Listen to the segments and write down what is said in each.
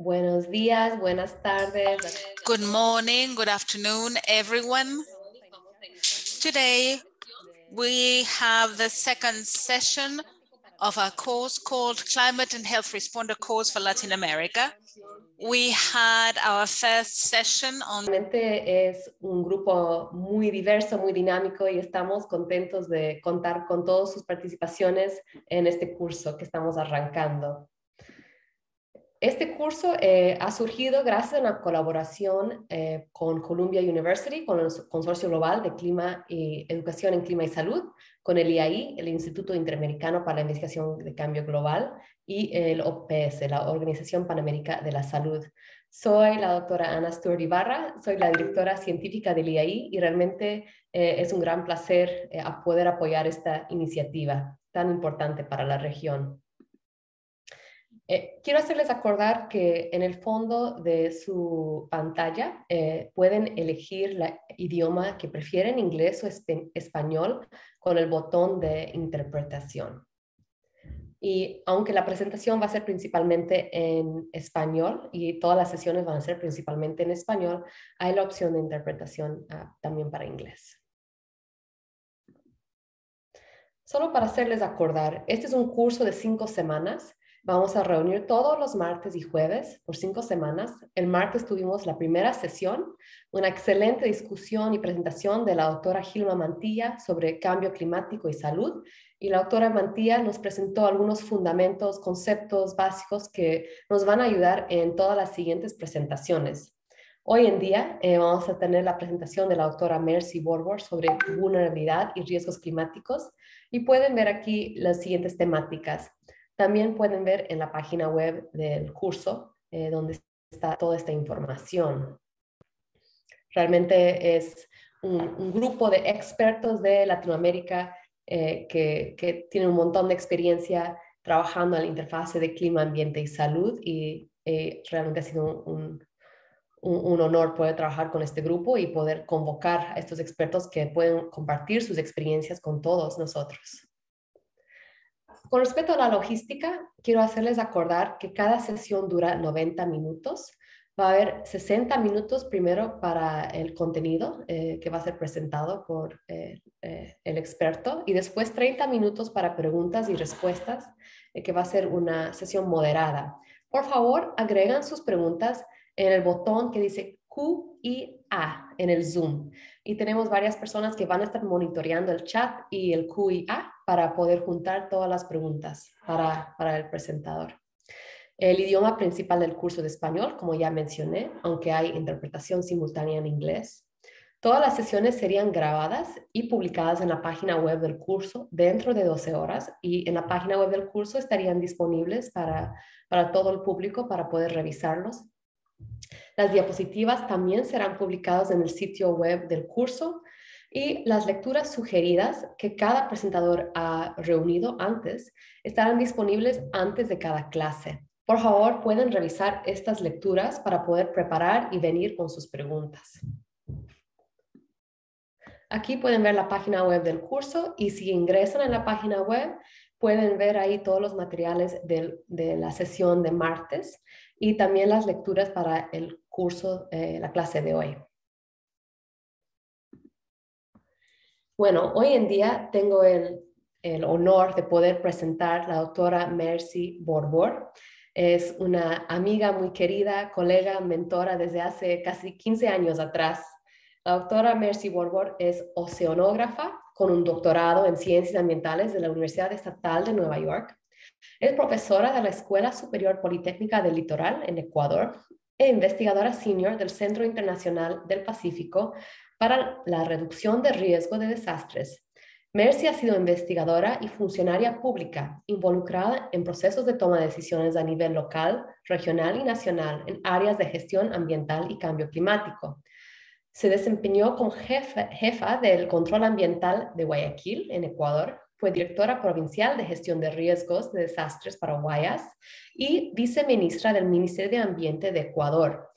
Buenos días, buenas tardes. Good morning, good afternoon, everyone. Today, we have the second session of our course called Climate and Health Responder Course for Latin America. We had our first session on... Es un grupo muy diverso, muy dinámico y estamos contentos de contar con todas sus participaciones en este curso que estamos arrancando. Este curso eh, ha surgido gracias a una colaboración eh, con Columbia University, con el Consorcio Global de Clima y Educación en Clima y Salud, con el IAI, el Instituto Interamericano para la Investigación de Cambio Global, y el OPS, la Organización Panamericana de la Salud. Soy la doctora Ana Stewart Ibarra, soy la directora científica del IAI y realmente eh, es un gran placer poder apoyar esta iniciativa tan importante para la región. Eh, quiero hacerles acordar que en el fondo de su pantalla eh, pueden elegir el idioma que prefieren, inglés o español, con el botón de interpretación. Y aunque la presentación va a ser principalmente en español y todas las sesiones van a ser principalmente en español, hay la opción de interpretación ah, también para inglés. Solo para hacerles acordar, este es un curso de cinco semanas Vamos a reunir todos los martes y jueves por cinco semanas. El martes tuvimos la primera sesión, una excelente discusión y presentación de la doctora Gilma Mantilla sobre cambio climático y salud. Y la doctora Mantilla nos presentó algunos fundamentos, conceptos básicos que nos van a ayudar en todas las siguientes presentaciones. Hoy en día eh, vamos a tener la presentación de la doctora Mercy Borbor sobre vulnerabilidad y riesgos climáticos y pueden ver aquí las siguientes temáticas. También pueden ver en la página web del curso eh, donde está toda esta información. Realmente es un, grupo de expertos de Latinoamérica eh, que, tienen un montón de experiencia trabajando en la interfase de clima, ambiente y salud y eh, realmente ha sido un, honor poder trabajar con este grupo y poder convocar a estos expertos que pueden compartir sus experiencias con todos nosotros. Con respecto a la logística, quiero hacerles acordar que cada sesión dura 90 minutos. Va a haber 60 minutos primero para el contenido eh, que va a ser presentado por eh, eh, el experto y después 30 minutos para preguntas y respuestas, que va a ser una sesión moderada. Por favor, agregan sus preguntas en el botón que dice Q en el Zoom. Y tenemos varias personas que van a estar monitoreando el chat y el Q para poder juntar todas las preguntas para, el presentador. El idioma principal del curso de español, como ya mencioné, aunque hay interpretación simultánea en inglés. Todas las sesiones serían grabadas y publicadas en la página web del curso dentro de 12 horas y en la página web del curso estarían disponibles para, para todo el público para poder revisarlos. Las diapositivas también serán publicadas en el sitio web del curso y las lecturas sugeridas que cada presentador ha reunido antes estarán disponibles antes de cada clase. Por favor, pueden revisar estas lecturas para poder preparar y venir con sus preguntas. Aquí pueden ver la página web del curso y si ingresan en la página web, pueden ver ahí todos los materiales de, la sesión de martes y también las lecturas para el curso, eh, la clase de hoy. Bueno, hoy en día tengo el, honor de poder presentar a la doctora Mercy Borbor. Es una amiga muy querida, colega, mentora desde hace casi 15 años atrás. La doctora Mercy Borbor es oceanógrafa con un doctorado en ciencias ambientales de la Universidad Estatal de Nueva York. Es profesora de la Escuela Superior Politécnica del Litoral en Ecuador e investigadora senior del Centro Internacional del Pacífico, para la reducción de riesgo de desastres. Mercy ha sido investigadora y funcionaria pública involucrada en procesos de toma de decisiones a nivel local, regional y nacional en áreas de gestión ambiental y cambio climático. Se desempeñó como jefa, del control ambiental de Guayaquil, en Ecuador, fue directora provincial de gestión de riesgos de desastres para guayas y viceministra del Ministerio de Ambiente de Ecuador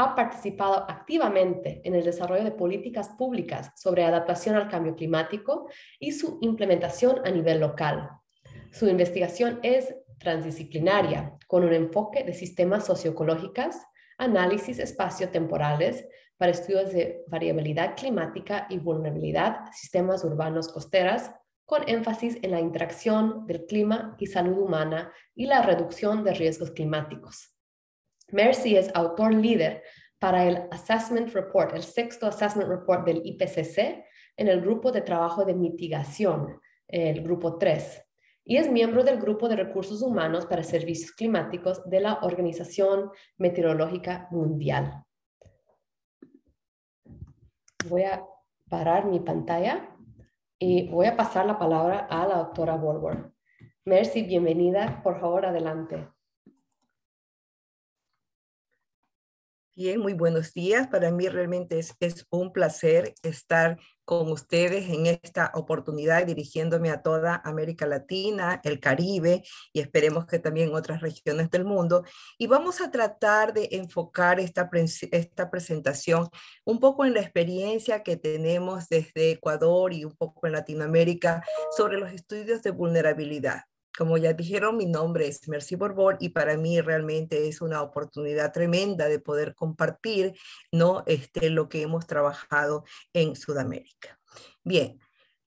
ha participado activamente en el desarrollo de políticas públicas sobre adaptación al cambio climático y su implementación a nivel local. Su investigación es transdisciplinaria, con un enfoque de sistemas socioecológicos, análisis espacio-temporales para estudios de variabilidad climática y vulnerabilidad, sistemas urbanos costeras, con énfasis en la interacción del clima y salud humana y la reducción de riesgos climáticos. Mercy es autor líder para el Assessment Report, el sexto Assessment Report del IPCC en el grupo de trabajo de mitigación, el grupo 3, y es miembro del grupo de recursos humanos para servicios climáticos de la Organización Meteorológica Mundial. Voy a parar mi pantalla y voy a pasar la palabra a la doctora Warburg. Mercy, bienvenida, por favor, adelante. Bien, muy buenos días. Para mí realmente es, un placer estar con ustedes en esta oportunidad dirigiéndome a toda América Latina, el Caribe y esperemos que también otras regiones del mundo. Y vamos a tratar de enfocar esta, esta presentación un poco en la experiencia que tenemos desde Ecuador y un poco en Latinoamérica sobre los estudios de vulnerabilidad como ya dijeron, mi nombre es Mercy Borbón y para mí realmente es una oportunidad tremenda de poder compartir ¿no? este, lo que hemos trabajado en Sudamérica. Bien,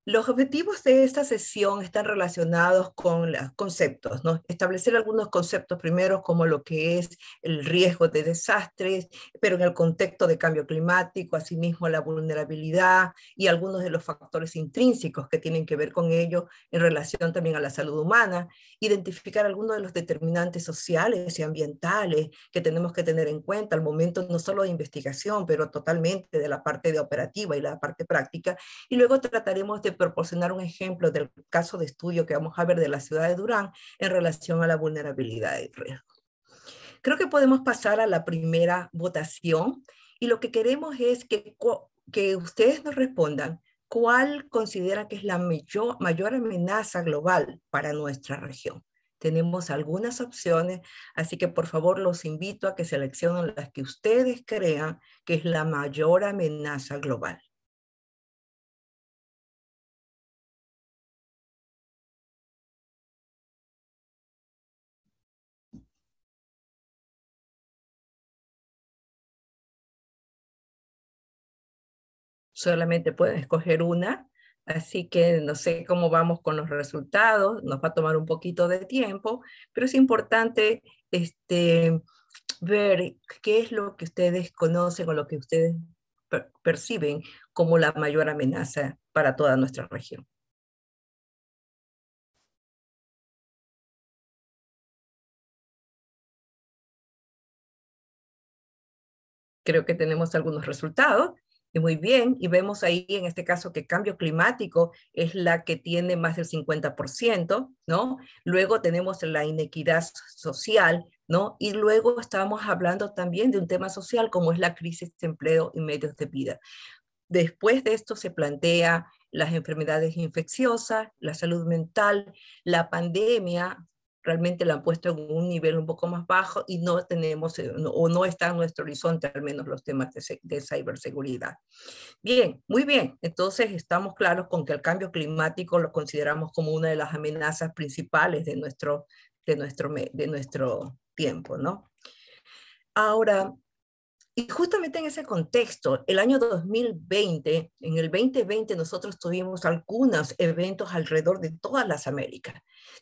los objetivos de esta sesión están relacionados con los conceptos, ¿no? Establecer algunos conceptos primeros como lo que es el riesgo de desastres, pero en el contexto de cambio climático, asimismo la vulnerabilidad y algunos de los factores intrínsecos que tienen que ver con ello en relación también a la salud humana, identificar algunos de los determinantes sociales y ambientales que tenemos que tener en cuenta al momento no solo de investigación, pero totalmente de la parte de operativa y la parte práctica, y luego trataremos de proporcionar un ejemplo del caso de estudio que vamos a ver de la ciudad de Durán en relación a la vulnerabilidad y riesgo. Creo que podemos pasar a la primera votación y lo que queremos es que, que ustedes nos respondan cuál consideran que es la mayor amenaza global para nuestra región. Tenemos algunas opciones, así que por favor los invito a que seleccionen las que ustedes crean que es la mayor amenaza global. solamente pueden escoger una, así que no sé cómo vamos con los resultados, nos va a tomar un poquito de tiempo, pero es importante este, ver qué es lo que ustedes conocen o lo que ustedes perciben como la mayor amenaza para toda nuestra región. Creo que tenemos algunos resultados muy bien, y vemos ahí en este caso que cambio climático es la que tiene más del 50%, ¿no? Luego tenemos la inequidad social, ¿no? Y luego estamos hablando también de un tema social como es la crisis de empleo y medios de vida. Después de esto se plantea las enfermedades infecciosas, la salud mental, la pandemia, realmente la han puesto en un nivel un poco más bajo y no tenemos eh, o no está en nuestro horizonte al menos los temas de, de, ciberseguridad. Bien, muy bien. Entonces estamos claros con que el cambio climático lo consideramos como una de las amenazas principales de nuestro, de nuestro, de nuestro tiempo, ¿no? Ahora, y justamente en ese contexto, el año 2020, en el 2020 nosotros tuvimos algunos eventos alrededor de todas las Américas.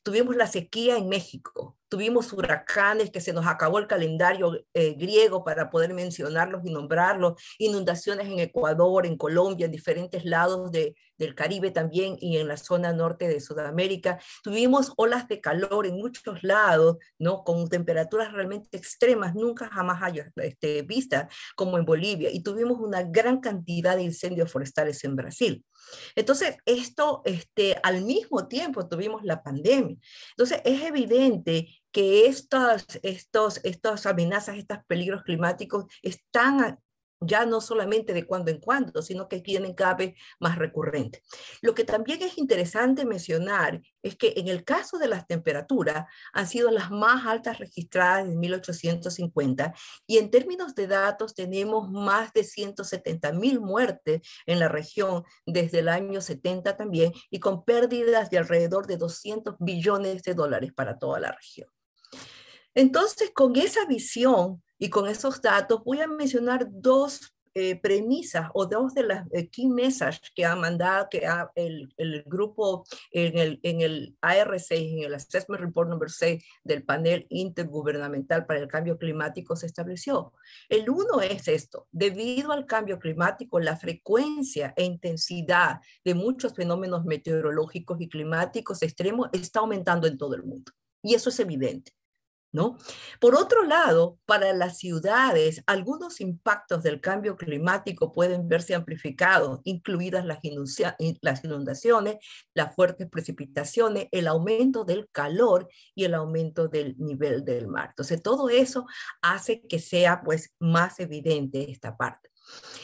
Tuvimos la sequía en México, tuvimos huracanes que se nos acabó el calendario eh, griego para poder mencionarlos y nombrarlos, inundaciones en Ecuador, en Colombia, en diferentes lados del Caribe también y en la zona norte de Sudamérica. Tuvimos olas de calor en muchos lados, ¿no? Con temperaturas realmente extremas, nunca jamás haya, este, vistas como en Bolivia y tuvimos una gran cantidad de incendios forestales en Brasil. Entonces, esto este, al mismo tiempo tuvimos la pandemia. Entonces, es evidente que estas, estos, estas amenazas, estos peligros climáticos están ya no solamente de cuando en cuando, sino que tienen cada vez más recurrente. Lo que también es interesante mencionar es que en el caso de las temperaturas han sido las más altas registradas en 1850 y en términos de datos tenemos más de 170 mil muertes en la región desde el año 70 también y con pérdidas de alrededor de 200 billones de dólares para toda la región. Entonces, con esa visión y con esos datos voy a mencionar dos eh, premisas o dos de las eh, key messages que ha mandado que el, grupo en el, en AR6, en el Assessment Report número 6 del panel intergubernamental para el cambio climático se estableció. El uno es esto, debido al cambio climático, la frecuencia e intensidad de muchos fenómenos meteorológicos y climáticos extremos está aumentando en todo el mundo. Y eso es evidente. ¿no? Por otro lado, para las ciudades, algunos impactos del cambio climático pueden verse amplificados, incluidas las, inundaciones, las fuertes precipitaciones, el aumento del calor y el aumento del nivel del mar. Entonces, todo eso hace que sea pues más evidente esta parte.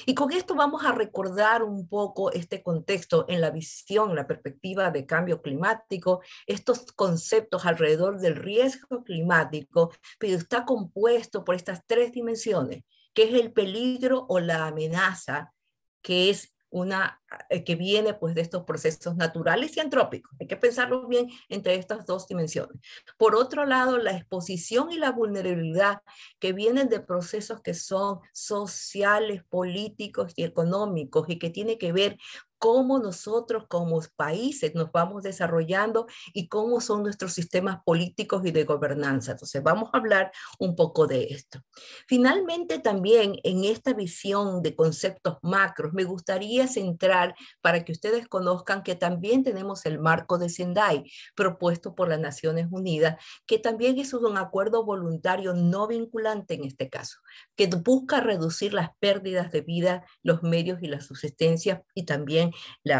Y con esto vamos a recordar un poco este contexto en la visión, la perspectiva de cambio climático, estos conceptos alrededor del riesgo climático, pero está compuesto por estas tres dimensiones, que es el peligro o la amenaza, que es una Ah, eh, que viene pues de estos procesos naturales y antrópicos. Hay que pensarlo bien entre estas dos dimensiones. Por otro lado, la exposición y la vulnerabilidad que vienen de procesos que son sociales, políticos y económicos y que tiene que ver cómo nosotros como países nos vamos desarrollando y cómo son nuestros sistemas políticos y de gobernanza. Entonces, vamos a hablar un poco de esto. Finalmente, también en esta visión de conceptos macros, me gustaría centrar para que ustedes conozcan que también tenemos el marco de Sendai propuesto por las Naciones Unidas, que también es un acuerdo voluntario no vinculante en este caso, que busca reducir las pérdidas de vida, los medios y las subsistencias y también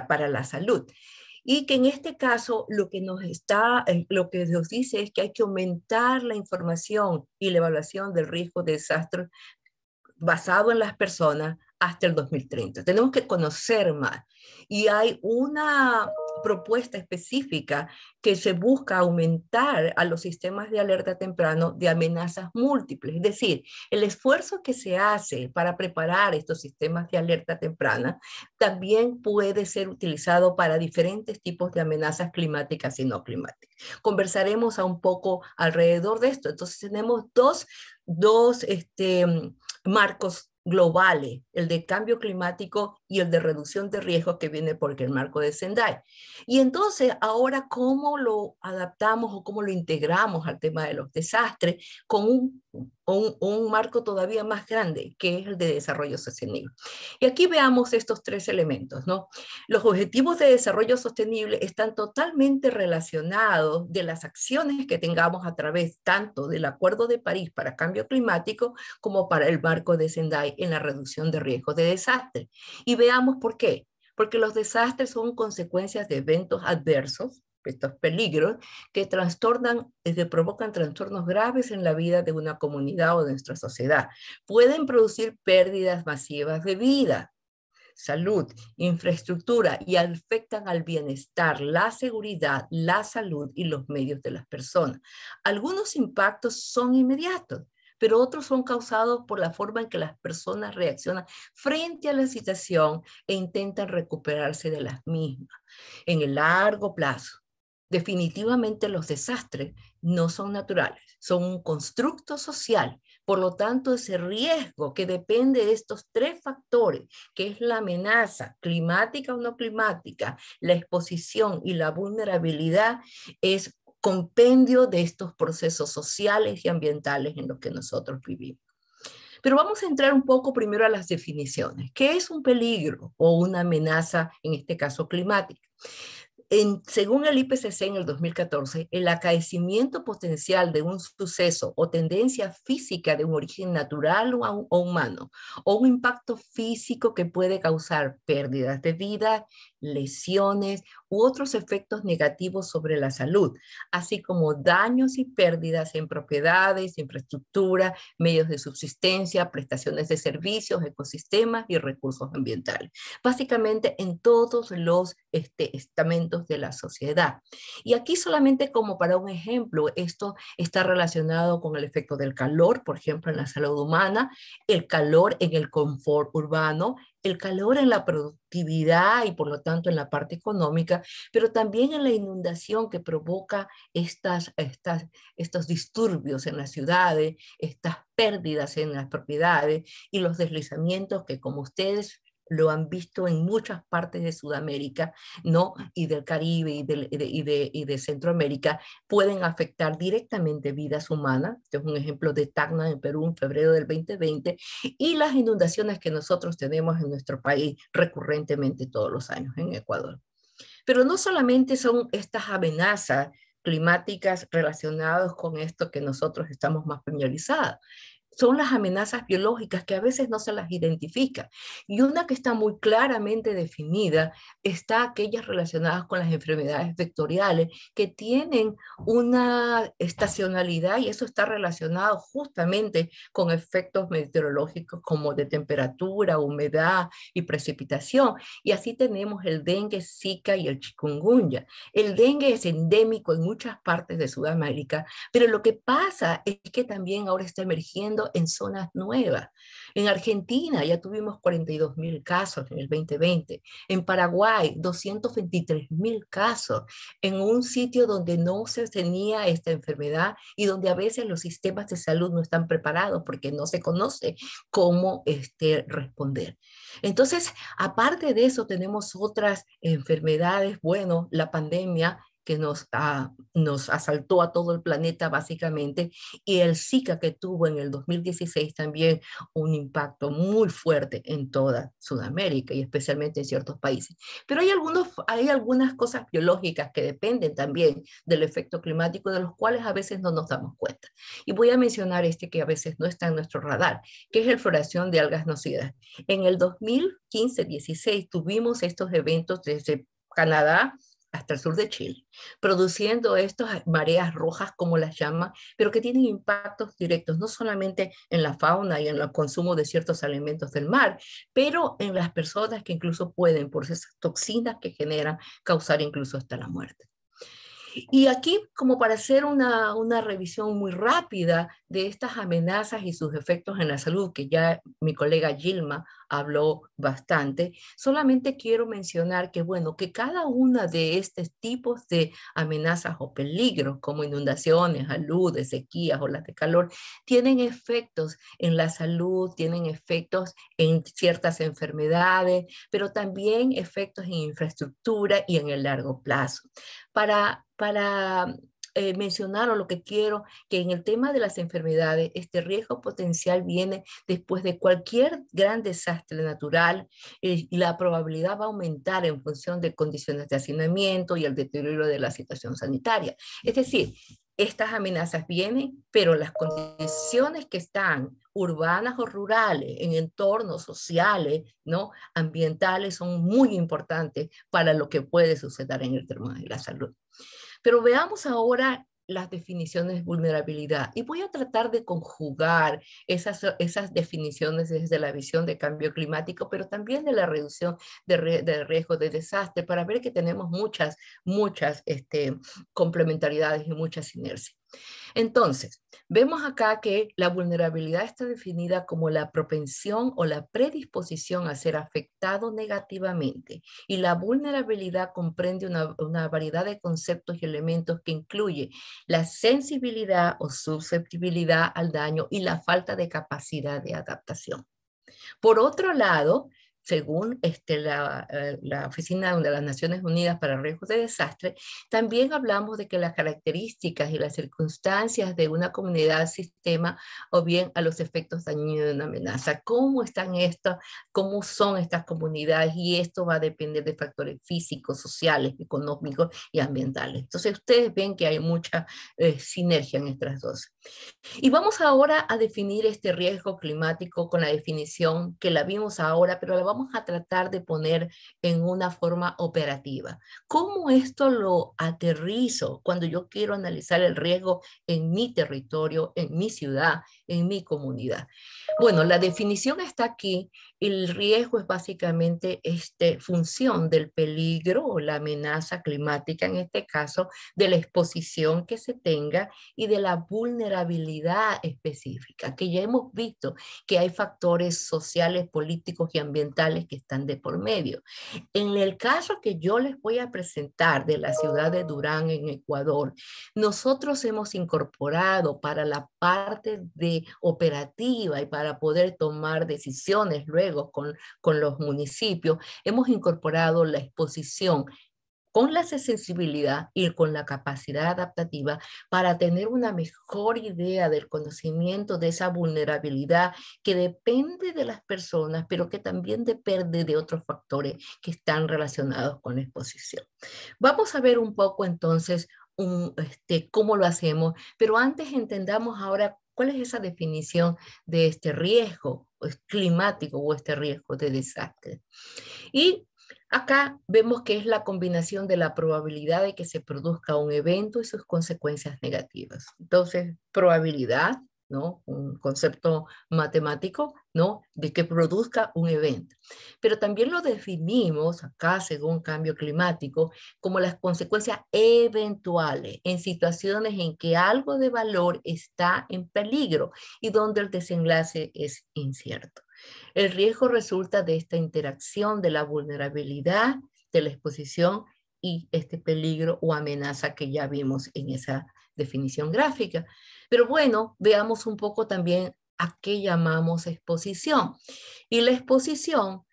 para la salud y que en este caso lo que nos está eh, lo que nos dice es que hay que aumentar la información y la evaluación del riesgo de desastres basado en las personas hasta el 2030. Tenemos que conocer más. Y hay una propuesta específica que se busca aumentar a los sistemas de alerta temprano de amenazas múltiples. Es decir, el esfuerzo que se hace para preparar estos sistemas de alerta temprana también puede ser utilizado para diferentes tipos de amenazas climáticas y no climáticas. Conversaremos un poco alrededor de esto. Entonces tenemos dos, dos este, marcos globales, el de cambio climático y el de reducción de riesgo que viene por el marco de Sendai. Y entonces, ahora, ¿cómo lo adaptamos o cómo lo integramos al tema de los desastres con un, un marco todavía más grande, que es el de desarrollo sostenible? Y aquí veamos estos tres elementos, ¿no? Los objetivos de desarrollo sostenible están totalmente relacionados de las acciones que tengamos a través tanto del Acuerdo de París para Cambio Climático como para el marco de Sendai en la reducción de riesgos de desastre. Y veamos por qué. Porque los desastres son consecuencias de eventos adversos, estos peligros, que trastornan, eh, que provocan trastornos graves en la vida de una comunidad o de nuestra sociedad. Pueden producir pérdidas masivas de vida, salud, infraestructura y afectan al bienestar, la seguridad, la salud y los medios de las personas. Algunos impactos son inmediatos pero otros son causados por la forma en que las personas reaccionan frente a la situación e intentan recuperarse de las mismas en el largo plazo. Definitivamente los desastres no son naturales, son un constructo social. Por lo tanto, ese riesgo que depende de estos tres factores, que es la amenaza climática o no climática, la exposición y la vulnerabilidad, es compendio de estos procesos sociales y ambientales en los que nosotros vivimos. Pero vamos a entrar un poco primero a las definiciones. ¿Qué es un peligro o una amenaza, en este caso climática? según el IPCC en el 2014, el acaecimiento potencial de un suceso o tendencia física de un origen natural o, o humano, o un impacto físico que puede causar pérdidas de vida, lesiones u otros efectos negativos sobre la salud, así como daños y pérdidas en propiedades, infraestructura, medios de subsistencia, prestaciones de servicios, ecosistemas y recursos ambientales. Básicamente en todos los este, estamentos de la sociedad. Y aquí solamente como para un ejemplo, esto está relacionado con el efecto del calor, por ejemplo, en la salud humana, el calor en el confort urbano, el calor en la productividad y por lo tanto en la parte económica, pero también en la inundación que provoca estas, estas, estos disturbios en las ciudades, estas pérdidas en las propiedades y los deslizamientos que como ustedes lo han visto en muchas partes de Sudamérica, ¿no? Y del Caribe y, de, Centroamérica, pueden afectar directamente vidas humanas. Este es un ejemplo de Tacna en Perú en febrero del 2020 y las inundaciones que nosotros tenemos en nuestro país recurrentemente todos los años en Ecuador. Pero no solamente son estas amenazas climáticas relacionadas con esto que nosotros estamos más familiarizados, son las amenazas biológicas que a veces no se las identifica. Y una que está muy claramente definida está aquellas relacionadas con las enfermedades vectoriales que tienen una estacionalidad y eso está relacionado justamente con efectos meteorológicos como de temperatura, humedad y precipitación. Y así tenemos el dengue, Zika y el chikungunya. El dengue es endémico en muchas partes de Sudamérica, pero lo que pasa es que también ahora está emergiendo en zonas nuevas. En Argentina ya tuvimos 42 mil casos en el 2020, en Paraguay 223 mil casos, en un sitio donde no se tenía esta enfermedad y donde a veces los sistemas de salud no están preparados porque no se conoce cómo este, responder. Entonces, aparte de eso, tenemos otras enfermedades. Bueno, la pandemia que nos, ah, nos asaltó a todo el planeta básicamente, y el Zika que tuvo en el 2016 también un impacto muy fuerte en toda Sudamérica y especialmente en ciertos países. Pero hay, algunos, hay algunas cosas biológicas que dependen también del efecto climático de los cuales a veces no nos damos cuenta. Y voy a mencionar este que a veces no está en nuestro radar, que es la floración de algas nocidas. En el 2015-16 tuvimos estos eventos desde Canadá hasta el sur de Chile, produciendo estas mareas rojas, como las llama pero que tienen impactos directos, no solamente en la fauna y en el consumo de ciertos alimentos del mar, pero en las personas que incluso pueden, por esas toxinas que generan, causar incluso hasta la muerte. Y aquí, como para hacer una, una, revisión muy rápida de estas amenazas y sus efectos en la salud, que ya mi colega Gilma habló bastante. Solamente quiero mencionar que, bueno, que cada una de estos tipos de amenazas o peligros, como inundaciones, aludes, sequías, olas de calor, tienen efectos en la salud, tienen efectos en ciertas enfermedades, pero también efectos en infraestructura y en el largo plazo. Para, para Mencionaron eh, mencionar lo que quiero, que en el tema de las enfermedades, este riesgo potencial viene después de cualquier gran desastre natural eh, y la probabilidad va a aumentar en función de condiciones de hacinamiento y el deterioro de la situación sanitaria. Es decir, estas amenazas vienen, pero las condiciones que están urbanas o rurales, en entornos sociales, ¿no? ambientales, son muy importantes para lo que puede suceder en el tema de la salud. Pero veamos ahora las definiciones de vulnerabilidad y voy a tratar de conjugar esas, esas definiciones desde la visión de cambio climático, pero también de la reducción del riesgo de desastre para ver que tenemos muchas, muchas este, complementariedades y muchas inercias. Entonces, vemos acá que la vulnerabilidad está definida como la propensión o la predisposición a ser afectado negativamente. Y la vulnerabilidad comprende una, variedad de conceptos y elementos que incluye la sensibilidad o susceptibilidad al daño y la falta de capacidad de adaptación. Por otro lado, según este, la, eh, Oficina de las Naciones Unidas para Riesgos de Desastre, también hablamos de que las características y las circunstancias de una comunidad, sistema o bien a los efectos dañinos de una amenaza. ¿Cómo están estas, cómo son estas comunidades? Y esto va a depender de factores físicos, sociales, económicos y ambientales. Entonces, ustedes ven que hay mucha eh, sinergia en estas dos. Y vamos ahora a definir este riesgo climático con la definición que la vimos ahora, pero la vamos a tratar de poner en una forma operativa. ¿Cómo esto lo aterrizo cuando yo quiero analizar el riesgo en mi territorio, en mi ciudad, en mi comunidad? Bueno, la definición está aquí. El riesgo es básicamente este, función del peligro o la amenaza climática, en este caso, de la exposición que se tenga y de la vulnerabilidad específica, que ya hemos visto que hay factores sociales, políticos y ambientales que están de por medio. En el caso que yo les voy a presentar de la ciudad de Durán, en Ecuador, nosotros hemos incorporado para la parte de operativa y para para poder tomar decisiones luego con, con los municipios, hemos incorporado la exposición con la sensibilidad y con la capacidad adaptativa para tener una mejor idea del conocimiento de esa vulnerabilidad que depende de las personas, pero que también depende de otros factores que están relacionados con la exposición. Vamos a ver un poco entonces un, este, cómo lo hacemos, pero antes entendamos ahora ¿Cuál es esa definición de este riesgo climático o este riesgo de desastre? Y acá vemos que es la combinación de la probabilidad de que se produzca un evento y sus consecuencias negativas. Entonces, probabilidad un concepto matemático, de que produzca un evento. Pero también lo definimos acá, según cambio climático, como las consecuencias eventuales en situaciones en que algo de valor está en peligro y donde el desenlace es incierto. El riesgo resulta de esta interacción de la vulnerabilidad, de la exposición y este peligro o amenaza que ya vimos en esa definición gráfica. Pero bueno, veamos un poco también a qué llamamos exposición. Y la exposición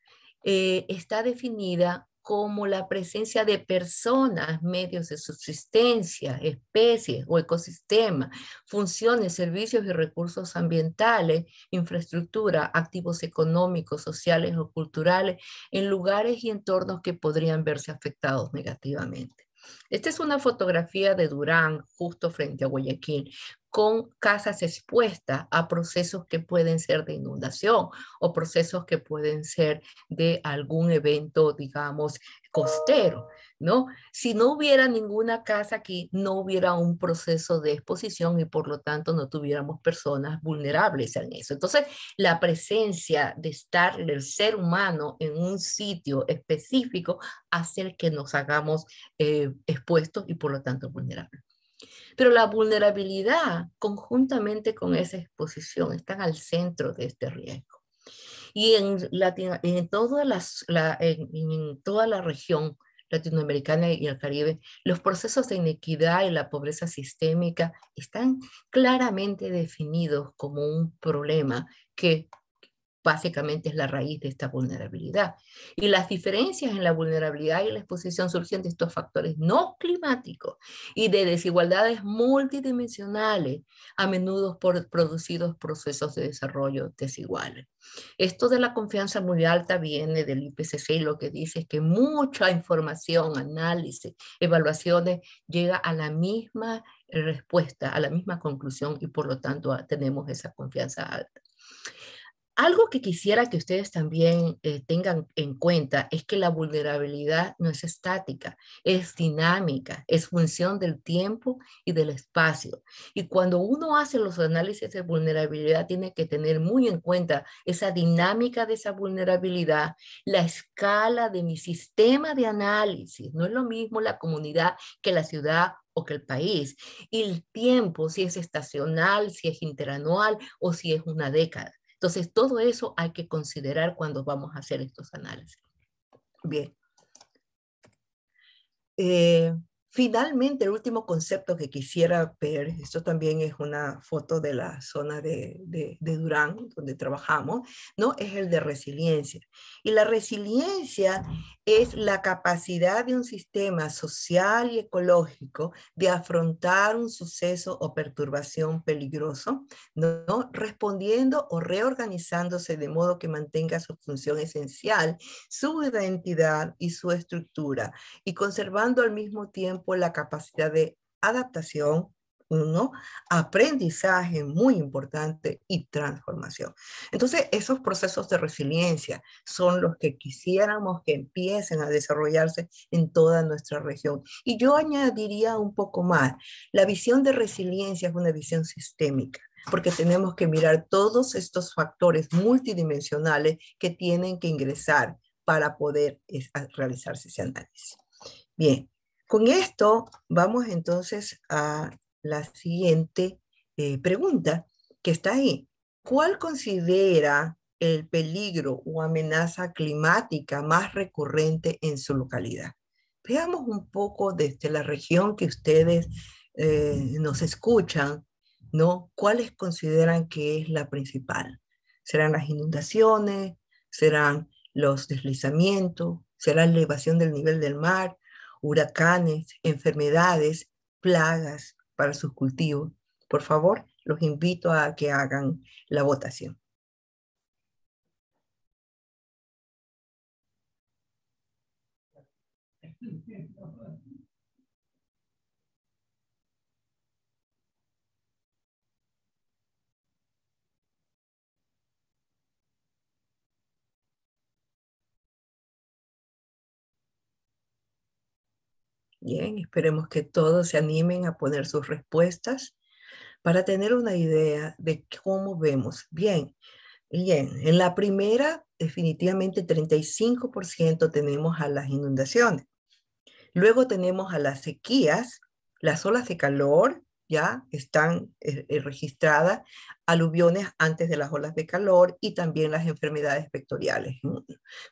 eh, está definida como la presencia de personas, medios de subsistencia, especies o ecosistemas, funciones, servicios y recursos ambientales, infraestructura, activos económicos, sociales o culturales en lugares y entornos que podrían verse afectados negativamente. Esta es una fotografía de Durán justo frente a Guayaquil, con casas expuestas a procesos que pueden ser de inundación o procesos que pueden ser de algún evento, digamos, costero, ¿no? Si no hubiera ninguna casa aquí, no hubiera un proceso de exposición y por lo tanto no tuviéramos personas vulnerables en eso. Entonces, la presencia de estar el ser humano en un sitio específico hace que nos hagamos eh, expuestos y por lo tanto vulnerables. Pero la vulnerabilidad, conjuntamente con esa exposición, están al centro de este riesgo. Y en, en toda la región latinoamericana y el Caribe, los procesos de inequidad y la pobreza sistémica están claramente definidos como un problema que básicamente es la raíz de esta vulnerabilidad. Y las diferencias en la vulnerabilidad y la exposición surgen de estos factores no climáticos y de desigualdades multidimensionales, a menudo por producidos procesos de desarrollo desiguales. Esto de la confianza muy alta viene del IPCC y lo que dice es que mucha información, análisis, evaluaciones llega a la misma respuesta, a la misma conclusión y por lo tanto ah, tenemos esa confianza alta. Algo que quisiera que ustedes también eh, tengan en cuenta es que la vulnerabilidad no es estática, es dinámica, es función del tiempo y del espacio. Y cuando uno hace los análisis de vulnerabilidad, tiene que tener muy en cuenta esa dinámica de esa vulnerabilidad, la escala de mi sistema de análisis. No es lo mismo la comunidad que la ciudad o que el país. Y el tiempo, si es estacional, si es interanual o si es una década. Entonces, todo eso hay que considerar cuando vamos a hacer estos análisis. Bien. Eh, finalmente, el último concepto que quisiera ver, esto también es una foto de la zona de, de Durán, donde trabajamos, ¿no? es el de resiliencia. Y la resiliencia es la capacidad de un sistema social y ecológico de afrontar un suceso o perturbación peligroso, respondiendo o reorganizándose de modo que mantenga su función esencial, su identidad y su estructura, y conservando al mismo tiempo la capacidad de adaptación, uno, aprendizaje muy importante y transformación. Entonces, esos procesos de resiliencia son los que quisiéramos que empiecen a desarrollarse en toda nuestra región. Y yo añadiría un poco más, la visión de resiliencia es una visión sistémica porque tenemos que mirar todos estos factores multidimensionales que tienen que ingresar para poder realizarse ese análisis. Bien, con esto vamos entonces a la siguiente eh, pregunta que está ahí. ¿Cuál considera el peligro o amenaza climática más recurrente en su localidad? Veamos un poco desde la región que ustedes eh, nos escuchan, ¿no? ¿Cuáles consideran que es la principal? ¿Serán las inundaciones? ¿Serán los deslizamientos? ¿Será la elevación del nivel del mar? ¿Huracanes? ¿Enfermedades? ¿Plagas? para sus cultivos. Por favor, los invito a que hagan la votación. Bien, esperemos que todos se animen a poner sus respuestas para tener una idea de cómo vemos. Bien, bien, en la primera definitivamente 35% tenemos a las inundaciones. Luego tenemos a las sequías, las olas de calor, ya están eh, eh, registradas aluviones antes de las olas de calor y también las enfermedades vectoriales.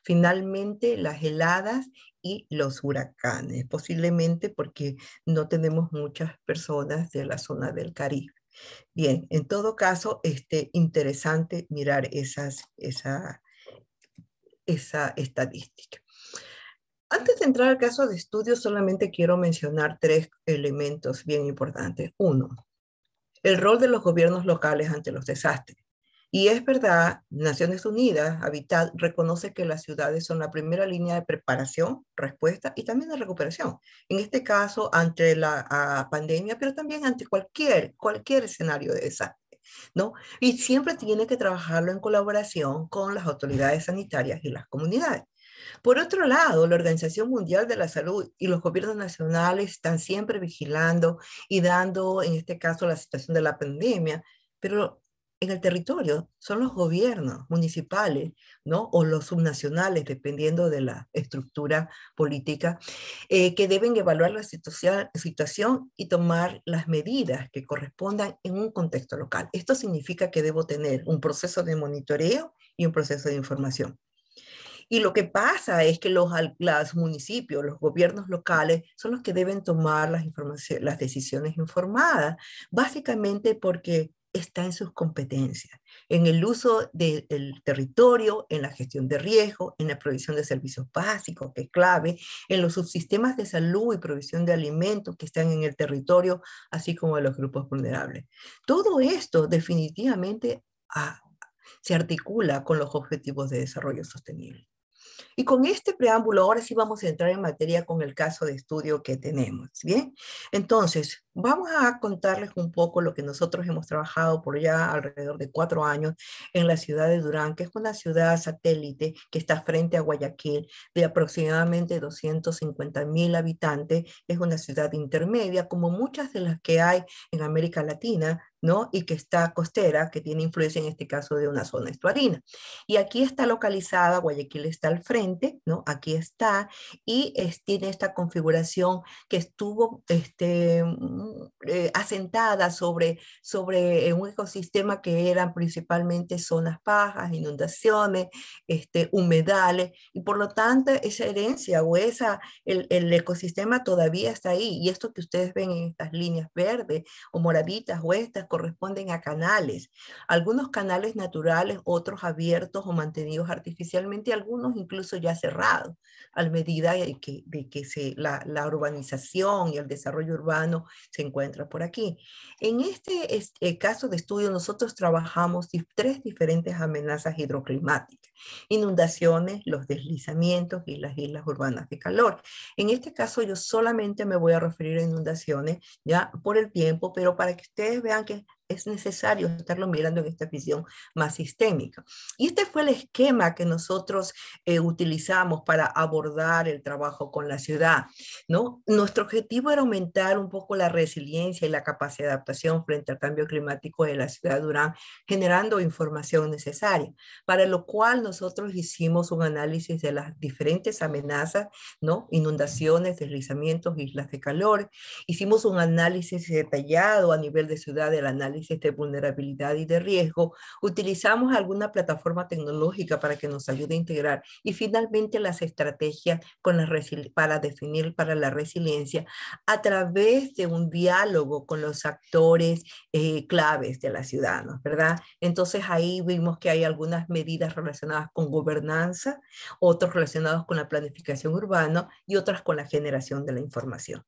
Finalmente, las heladas y los huracanes, posiblemente porque no tenemos muchas personas de la zona del Caribe. Bien, en todo caso, este, interesante mirar esas, esa, esa estadística. Antes de entrar al caso de estudio, solamente quiero mencionar tres elementos bien importantes. Uno, el rol de los gobiernos locales ante los desastres. Y es verdad, Naciones Unidas, Habitat, reconoce que las ciudades son la primera línea de preparación, respuesta y también de recuperación. En este caso, ante la pandemia, pero también ante cualquier, cualquier escenario de desastre. ¿no? Y siempre tiene que trabajarlo en colaboración con las autoridades sanitarias y las comunidades. Por otro lado, la Organización Mundial de la Salud y los gobiernos nacionales están siempre vigilando y dando, en este caso, la situación de la pandemia, pero en el territorio son los gobiernos municipales, ¿no? O los subnacionales, dependiendo de la estructura política, eh, que deben evaluar la situación y tomar las medidas que correspondan en un contexto local. Esto significa que debo tener un proceso de monitoreo y un proceso de información. Y lo que pasa es que los, municipios, los gobiernos locales son los que deben tomar las, las decisiones informadas, básicamente porque está en sus competencias, en el uso del territorio, en la gestión de riesgo, en la provisión de servicios básicos, que es clave, en los subsistemas de salud y provisión de alimentos que están en el territorio, así como en los grupos vulnerables. Todo esto definitivamente ah, se articula con los objetivos de desarrollo sostenible. Y con este preámbulo, ahora sí vamos a entrar en materia con el caso de estudio que tenemos, ¿bien? Entonces, vamos a contarles un poco lo que nosotros hemos trabajado por ya alrededor de cuatro años en la ciudad de Durán, que es una ciudad satélite que está frente a Guayaquil, de aproximadamente 250 mil habitantes. Es una ciudad intermedia, como muchas de las que hay en América Latina, ¿no? Y que está costera, que tiene influencia en este caso de una zona estuarina. Y aquí está localizada, Guayaquil está al frente, ¿no? Aquí está, y tiene esta configuración que estuvo este, mm, eh, asentada sobre, sobre eh, un ecosistema que eran principalmente zonas bajas, inundaciones, este, humedales, y por lo tanto esa herencia o esa, el, el ecosistema todavía está ahí, y esto que ustedes ven en estas líneas verdes o moraditas o estas, corresponden a canales, algunos canales naturales, otros abiertos o mantenidos artificialmente, algunos incluso ya cerrados, a medida de que, que se, la, urbanización y el desarrollo urbano se encuentra por aquí. En este, este caso de estudio, nosotros trabajamos tres diferentes amenazas hidroclimáticas inundaciones, los deslizamientos y las islas urbanas de calor. En este caso yo solamente me voy a referir a inundaciones ya por el tiempo, pero para que ustedes vean que es necesario estarlo mirando en esta visión más sistémica. Y este fue el esquema que nosotros eh, utilizamos para abordar el trabajo con la ciudad, ¿no? Nuestro objetivo era aumentar un poco la resiliencia y la capacidad de adaptación frente al cambio climático de la ciudad de Durán, generando información necesaria, para lo cual nosotros hicimos un análisis de las diferentes amenazas, ¿no? Inundaciones, deslizamientos, islas de calor. Hicimos un análisis detallado a nivel de ciudad del análisis de vulnerabilidad y de riesgo, utilizamos alguna plataforma tecnológica para que nos ayude a integrar y finalmente las estrategias con para definir para la resiliencia a través de un diálogo con los actores eh, claves de la ciudad, ¿verdad? Entonces ahí vimos que hay algunas medidas relacionadas con gobernanza, otros relacionados con la planificación urbana y otras con la generación de la información.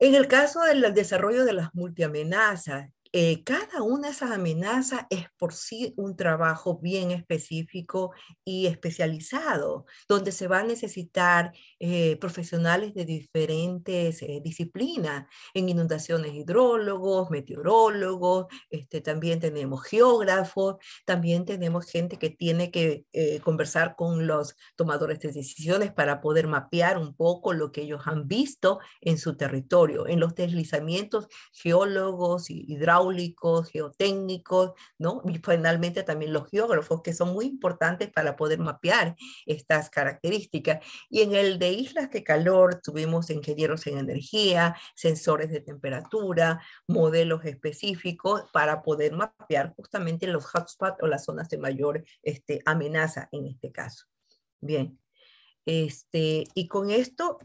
En el caso del desarrollo de las multiamenazas, eh, cada una de esas amenazas es por sí un trabajo bien específico y especializado, donde se va a necesitar eh, profesionales de diferentes eh, disciplinas. En inundaciones, hidrólogos, meteorólogos, este, también tenemos geógrafos, también tenemos gente que tiene que conversar con los tomadores de decisiones para poder mapear un poco lo que ellos han visto en su territorio, en los deslizamientos, geólogos, hidráulicos geotécnicos, ¿no? Y finalmente también los geógrafos, que son muy importantes para poder mapear estas características. Y en el de islas de calor tuvimos ingenieros en energía, sensores de temperatura, modelos específicos para poder mapear justamente los hotspots o las zonas de mayor este, amenaza en este caso. Bien. Este, y con esto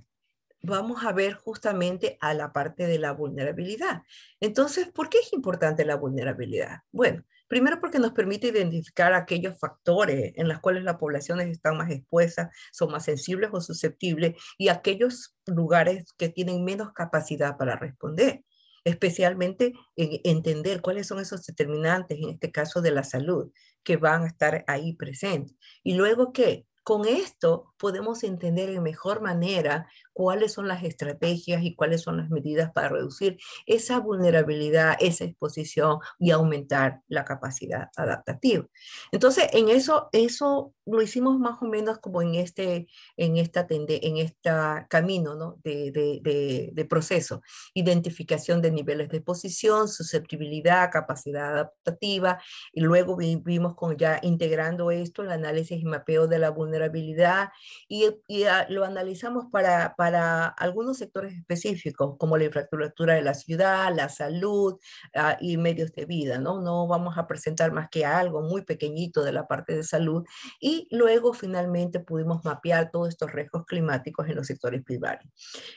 vamos a ver justamente a la parte de la vulnerabilidad. Entonces, ¿por qué es importante la vulnerabilidad? Bueno, primero porque nos permite identificar aquellos factores en los cuales las poblaciones están más expuestas, son más sensibles o susceptibles y aquellos lugares que tienen menos capacidad para responder especialmente en entender cuáles son esos determinantes, en este caso de la salud, que van a estar ahí presentes. Y luego que con esto podemos entender de mejor manera cuáles son las estrategias y cuáles son las medidas para reducir esa vulnerabilidad, esa exposición y aumentar la capacidad adaptativa. Entonces, en eso, eso lo hicimos más o menos como en este, en esta en esta camino ¿no? de, proceso. Identificación de niveles de exposición, susceptibilidad, capacidad adaptativa, y luego vimos con ya integrando esto el análisis y mapeo de la vulnerabilidad, y, eh, ah, lo analizamos para, para, algunos sectores específicos, como la infraestructura de la ciudad, la salud ah, y medios de vida, ¿no? No vamos a presentar más que algo muy pequeñito de la parte de salud y luego finalmente pudimos mapear todos estos riesgos climáticos en los sectores privados.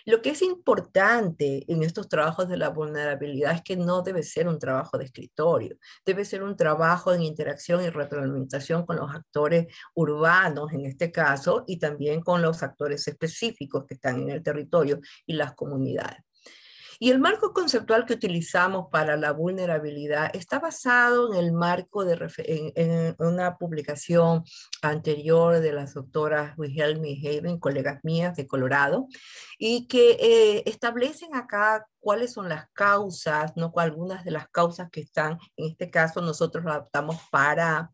Lo que es importante en estos trabajos de la vulnerabilidad es que no debe ser un trabajo de escritorio, debe ser un trabajo en interacción y retroalimentación con los actores urbanos en este caso y también con los actores específicos que están en el territorio y las comunidades. Y el marco conceptual que utilizamos para la vulnerabilidad está basado en el marco de en, una publicación anterior de las doctoras y Haven, colegas mías de Colorado, y que eh, establecen acá cuáles son las causas, no algunas de las causas que están, en este caso nosotros lo adaptamos para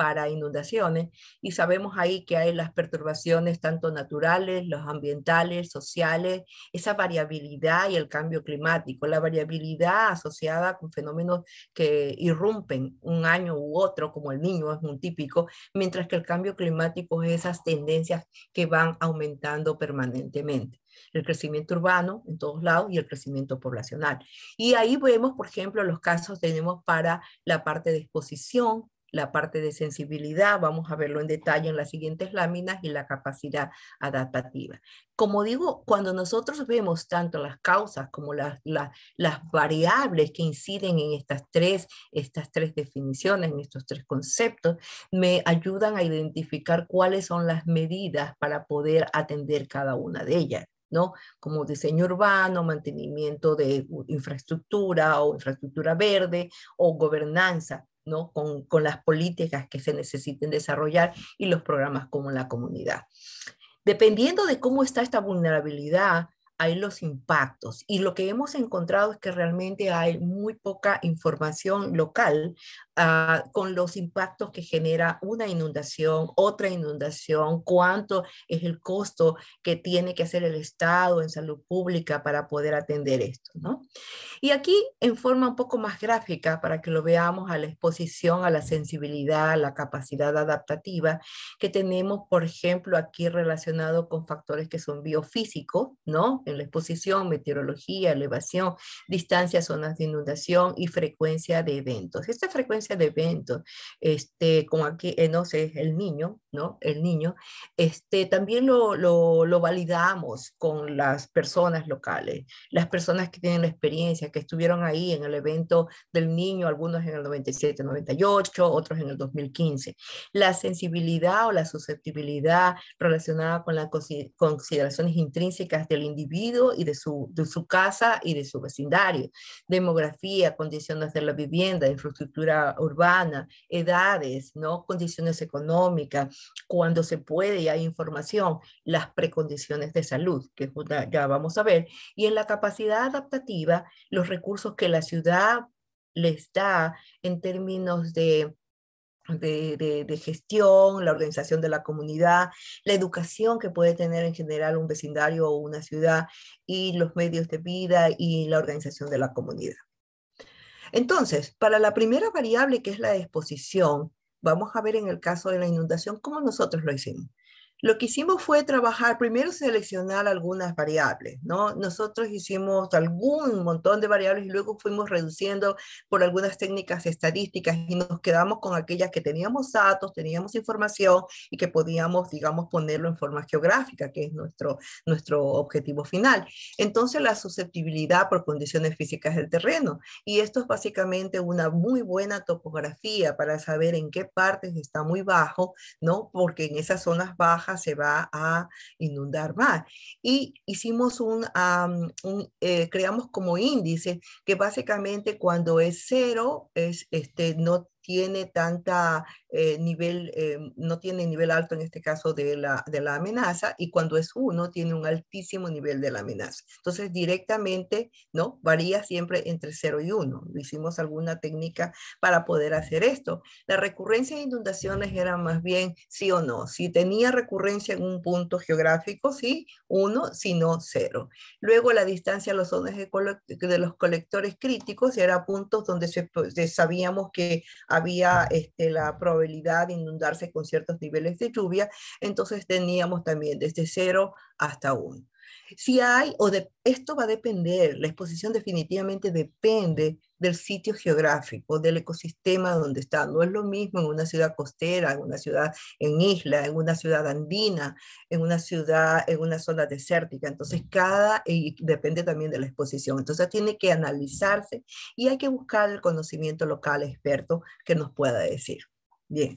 para inundaciones y sabemos ahí que hay las perturbaciones tanto naturales, los ambientales, sociales, esa variabilidad y el cambio climático, la variabilidad asociada con fenómenos que irrumpen un año u otro, como el niño es un típico, mientras que el cambio climático es esas tendencias que van aumentando permanentemente el crecimiento urbano en todos lados y el crecimiento poblacional. Y ahí vemos, por ejemplo, los casos tenemos para la parte de exposición, la parte de sensibilidad, vamos a verlo en detalle en las siguientes láminas, y la capacidad adaptativa. Como digo, cuando nosotros vemos tanto las causas como las, las, variables que inciden en estas tres, estas tres definiciones, en estos tres conceptos, me ayudan a identificar cuáles son las medidas para poder atender cada una de ellas. ¿no? Como diseño urbano, mantenimiento de infraestructura o infraestructura verde o gobernanza. Con, con, las políticas que se necesiten desarrollar y los programas como la comunidad. Dependiendo de cómo está esta vulnerabilidad, hay los impactos. Y lo que hemos encontrado es que realmente hay muy poca información local ah, con los impactos que genera una inundación, otra inundación, cuánto es el costo que tiene que hacer el Estado en salud pública para poder atender esto. ¿no? Y aquí en forma un poco más gráfica para que lo veamos a la exposición, a la sensibilidad, a la capacidad adaptativa que tenemos, por ejemplo, aquí relacionado con factores que son biofísicos, ¿no? la exposición, meteorología, elevación, distancia, zonas de inundación y frecuencia de eventos. Esta frecuencia de eventos, este, como aquí, eh, no sé, el niño, ¿no? El niño, este, también lo, lo, lo validamos con las personas locales, las personas que tienen la experiencia, que estuvieron ahí en el evento del niño, algunos en el 97, 98, otros en el 2015. La sensibilidad o la susceptibilidad relacionada con las consideraciones intrínsecas del individuo y de su, casa y de su vecindario. Demografía, condiciones de la vivienda, infraestructura urbana, edades, ¿no? condiciones económicas, cuando se puede y hay información, las precondiciones de salud, que ya vamos a ver, y en la capacidad adaptativa, los recursos que la ciudad les da en términos de de, gestión, la organización de la comunidad, la educación que puede tener en general un vecindario o una ciudad y los medios de vida y la organización de la comunidad. Entonces, para la primera variable que es la exposición, vamos a ver en el caso de la inundación cómo nosotros lo hicimos. Lo que hicimos fue trabajar, primero seleccionar algunas variables, ¿no? Nosotros hicimos algún montón de variables y luego fuimos reduciendo por algunas técnicas estadísticas y nos quedamos con aquellas que teníamos datos, teníamos información y que podíamos, digamos, ponerlo en forma geográfica, que es nuestro, nuestro objetivo final. Entonces, la susceptibilidad por condiciones físicas del terreno. Y esto es básicamente una muy buena topografía para saber en qué partes está muy bajo, ¿no? Porque en esas zonas bajas se va a inundar más. Y hicimos un, eh, creamos como índice que básicamente cuando es cero, es, este, no tiene tanta eh, nivel, eh, no tiene nivel alto en este caso de la, amenaza y cuando es uno tiene un altísimo nivel de la amenaza. Entonces directamente, ¿no? Varía siempre entre cero y uno, Hicimos alguna técnica para poder hacer esto. La recurrencia de inundaciones era más bien sí o no. Si tenía recurrencia en un punto geográfico, sí, uno, si no, cero Luego la distancia a los zonas de, los colectores críticos era puntos donde pues, sabíamos que había este, la probabilidad probabilidad de inundarse con ciertos niveles de lluvia, entonces teníamos también desde cero hasta uno. Si hay, o esto va a depender, la exposición definitivamente depende del sitio geográfico, del ecosistema donde está. No es lo mismo en una ciudad costera, en una ciudad en isla, en una ciudad andina, en una ciudad, en una zona desértica. Entonces, cada, y depende también de la exposición. Entonces, tiene que analizarse y hay que buscar el conocimiento local experto que nos pueda decir. Bien.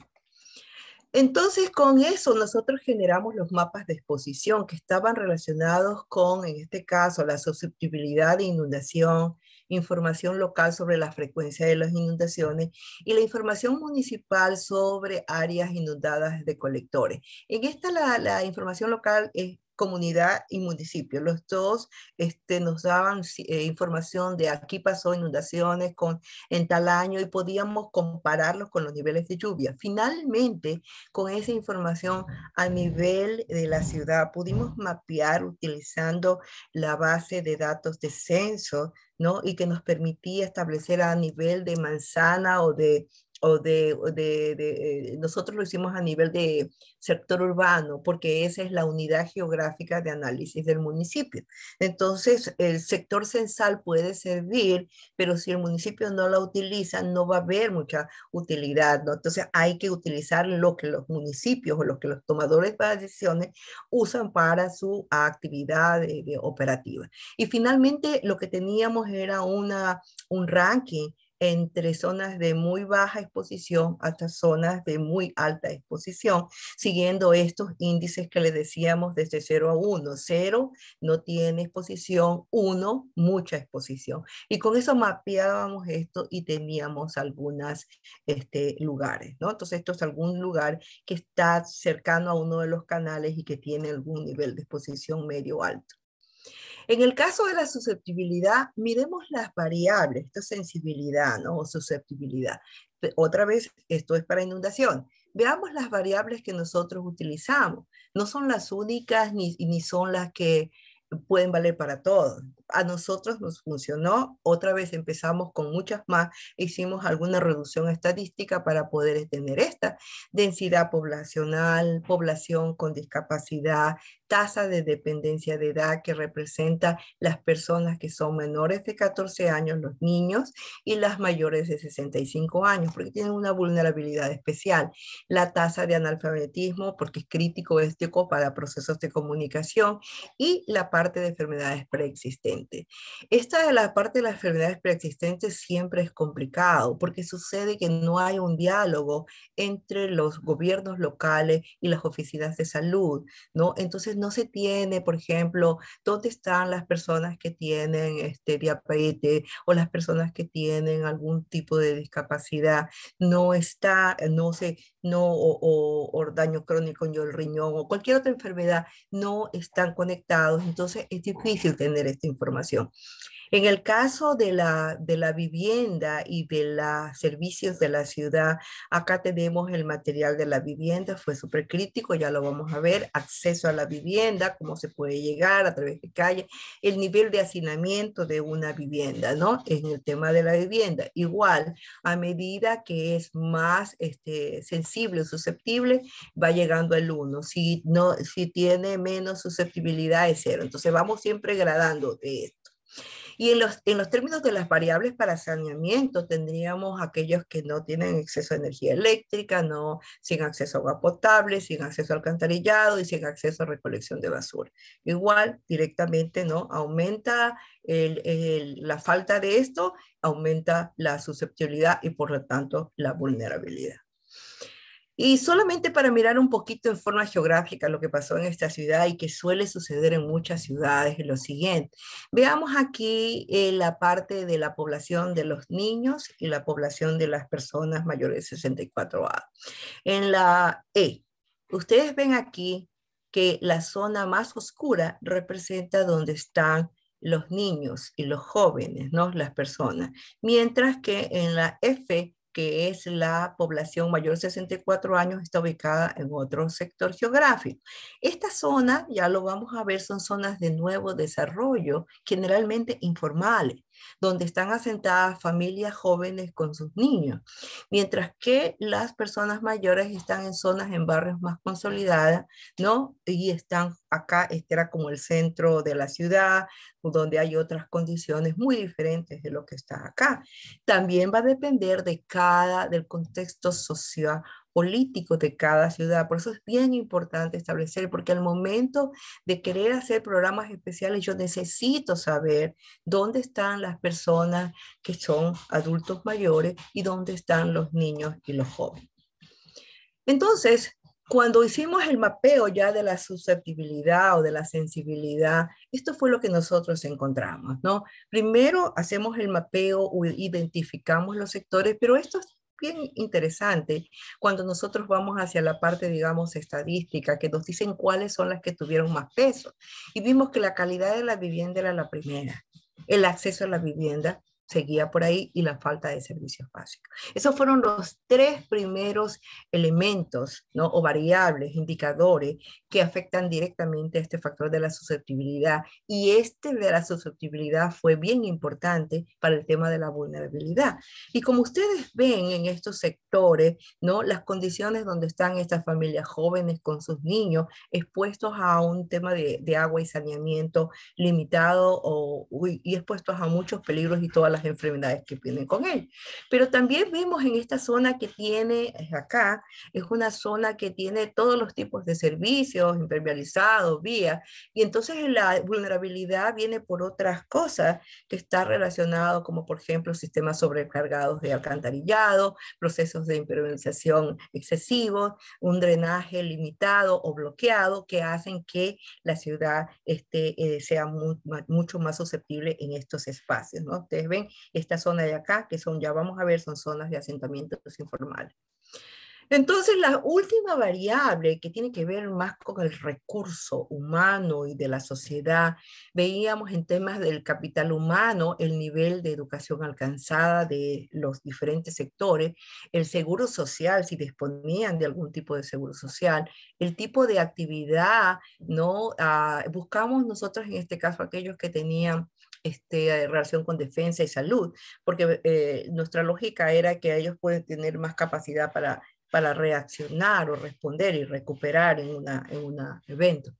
Entonces, con eso nosotros generamos los mapas de exposición que estaban relacionados con, en este caso, la susceptibilidad de inundación, información local sobre la frecuencia de las inundaciones y la información municipal sobre áreas inundadas de colectores. En esta la, información local es comunidad y municipio. Los dos este, nos daban eh, información de aquí pasó inundaciones con, en tal año y podíamos compararlos con los niveles de lluvia. Finalmente, con esa información a nivel de la ciudad, pudimos mapear utilizando la base de datos de censo ¿no? Y que nos permitía establecer a nivel de manzana o de o de, de, eh, nosotros lo hicimos a nivel de sector urbano, porque esa es la unidad geográfica de análisis del municipio. Entonces, el sector censal puede servir, pero si el municipio no la utiliza, no va a haber mucha utilidad, ¿no? Entonces, hay que utilizar lo que los municipios o lo que los tomadores de decisiones usan para su actividad operativa. Y finalmente, lo que teníamos era una, un ranking entre zonas de muy baja exposición hasta zonas de muy alta exposición, siguiendo estos índices que le decíamos desde 0 a 1. 0 no tiene exposición, 1 mucha exposición. Y con eso mapeábamos esto y teníamos algunos este, lugares, ¿no? Entonces esto es algún lugar que está cercano a uno de los canales y que tiene algún nivel de exposición medio alto. En el caso de la susceptibilidad, miremos las variables, esta sensibilidad o susceptibilidad. Otra vez, esto es para inundación. Veamos las variables que nosotros utilizamos. No son las únicas ni, ni son las que pueden valer para todos a nosotros nos funcionó, otra vez empezamos con muchas más, hicimos alguna reducción estadística para poder tener esta densidad poblacional, población con discapacidad, tasa de dependencia de edad que representa las personas que son menores de 14 años, los niños, y las mayores de 65 años, porque tienen una vulnerabilidad especial. La tasa de analfabetismo, porque es crítico ético para procesos de comunicación, y la parte de enfermedades preexistentes. Esta de la parte de las enfermedades preexistentes siempre es complicado porque sucede que no hay un diálogo entre los gobiernos locales y las oficinas de salud, ¿no? Entonces no se tiene, por ejemplo, dónde están las personas que tienen este diabetes o las personas que tienen algún tipo de discapacidad, no está, no sé, no, o, o daño crónico en el riñón o cualquier otra enfermedad, no están conectados, entonces es difícil tener esta información información. En el caso de la, de la vivienda y de los servicios de la ciudad, acá tenemos el material de la vivienda, fue súper crítico, ya lo vamos a ver, acceso a la vivienda, cómo se puede llegar a través de calle, el nivel de hacinamiento de una vivienda, ¿no? En el tema de la vivienda, igual, a medida que es más este, sensible, susceptible, va llegando al 1. Si, no, si tiene menos susceptibilidad es cero, Entonces vamos siempre gradando esto. Y en los, términos de las variables para saneamiento, tendríamos aquellos que no tienen acceso a energía eléctrica, no, sin acceso a agua potable, sin acceso a alcantarillado y sin acceso a recolección de basura. Igual, directamente, ¿no? Aumenta la falta de esto, aumenta la susceptibilidad y por lo tanto la vulnerabilidad. Y solamente para mirar un poquito en forma geográfica lo que pasó en esta ciudad y que suele suceder en muchas ciudades, es lo siguiente. Veamos aquí eh, la parte de la población de los niños y la población de las personas mayores de 64 años. En la E, ustedes ven aquí que la zona más oscura representa donde están los niños y los jóvenes, ¿no? Las personas. Mientras que en la F que es la población mayor de 64 años, está ubicada en otro sector geográfico. Esta zona, ya lo vamos a ver, son zonas de nuevo desarrollo, generalmente informales donde están asentadas familias jóvenes con sus niños, mientras que las personas mayores están en zonas, en barrios más consolidadas, ¿no? Y están acá, este era como el centro de la ciudad, donde hay otras condiciones muy diferentes de lo que está acá. También va a depender de cada, del contexto social políticos de cada ciudad. Por eso es bien importante establecer, porque al momento de querer hacer programas especiales, yo necesito saber dónde están las personas que son adultos mayores y dónde están los niños y los jóvenes. Entonces, cuando hicimos el mapeo ya de la susceptibilidad o de la sensibilidad, esto fue lo que nosotros encontramos, ¿no? Primero hacemos el mapeo, identificamos los sectores, pero estos bien interesante cuando nosotros vamos hacia la parte, digamos, estadística, que nos dicen cuáles son las que tuvieron más peso. Y vimos que la calidad de la vivienda era la primera, el acceso a la vivienda, seguía por ahí y la falta de servicios básicos. Esos fueron los tres primeros elementos ¿no? o variables, indicadores que afectan directamente a este factor de la susceptibilidad. Y este de la susceptibilidad fue bien importante para el tema de la vulnerabilidad. Y como ustedes ven en estos sectores, ¿no? las condiciones donde están estas familias jóvenes con sus niños expuestos a un tema de, agua y saneamiento limitado o, y expuestos a muchos peligros y todas las enfermedades que vienen con él. Pero también vemos en esta zona que tiene, acá, es una zona que tiene todos los tipos de servicios, impermeabilizados, vías, y entonces la vulnerabilidad viene por otras cosas que está relacionado como por ejemplo sistemas sobrecargados de alcantarillado, procesos de impermeabilización excesivos, un drenaje limitado o bloqueado que hacen que la ciudad esté eh, sea mucho más susceptible en estos espacios. ¿no? Ustedes ven esta zona de acá, que son, ya vamos a ver, son zonas de asentamientos informales. Entonces, la última variable que tiene que ver más con el recurso humano y de la sociedad, veíamos en temas del capital humano el nivel de educación alcanzada de los diferentes sectores, el seguro social, si disponían de algún tipo de seguro social, el tipo de actividad, ¿no? Ah, buscamos nosotros en este caso aquellos que tenían este, eh, relación con defensa y salud, porque eh, nuestra lógica era que ellos pueden tener más capacidad para para reaccionar o responder y recuperar en un en un evento.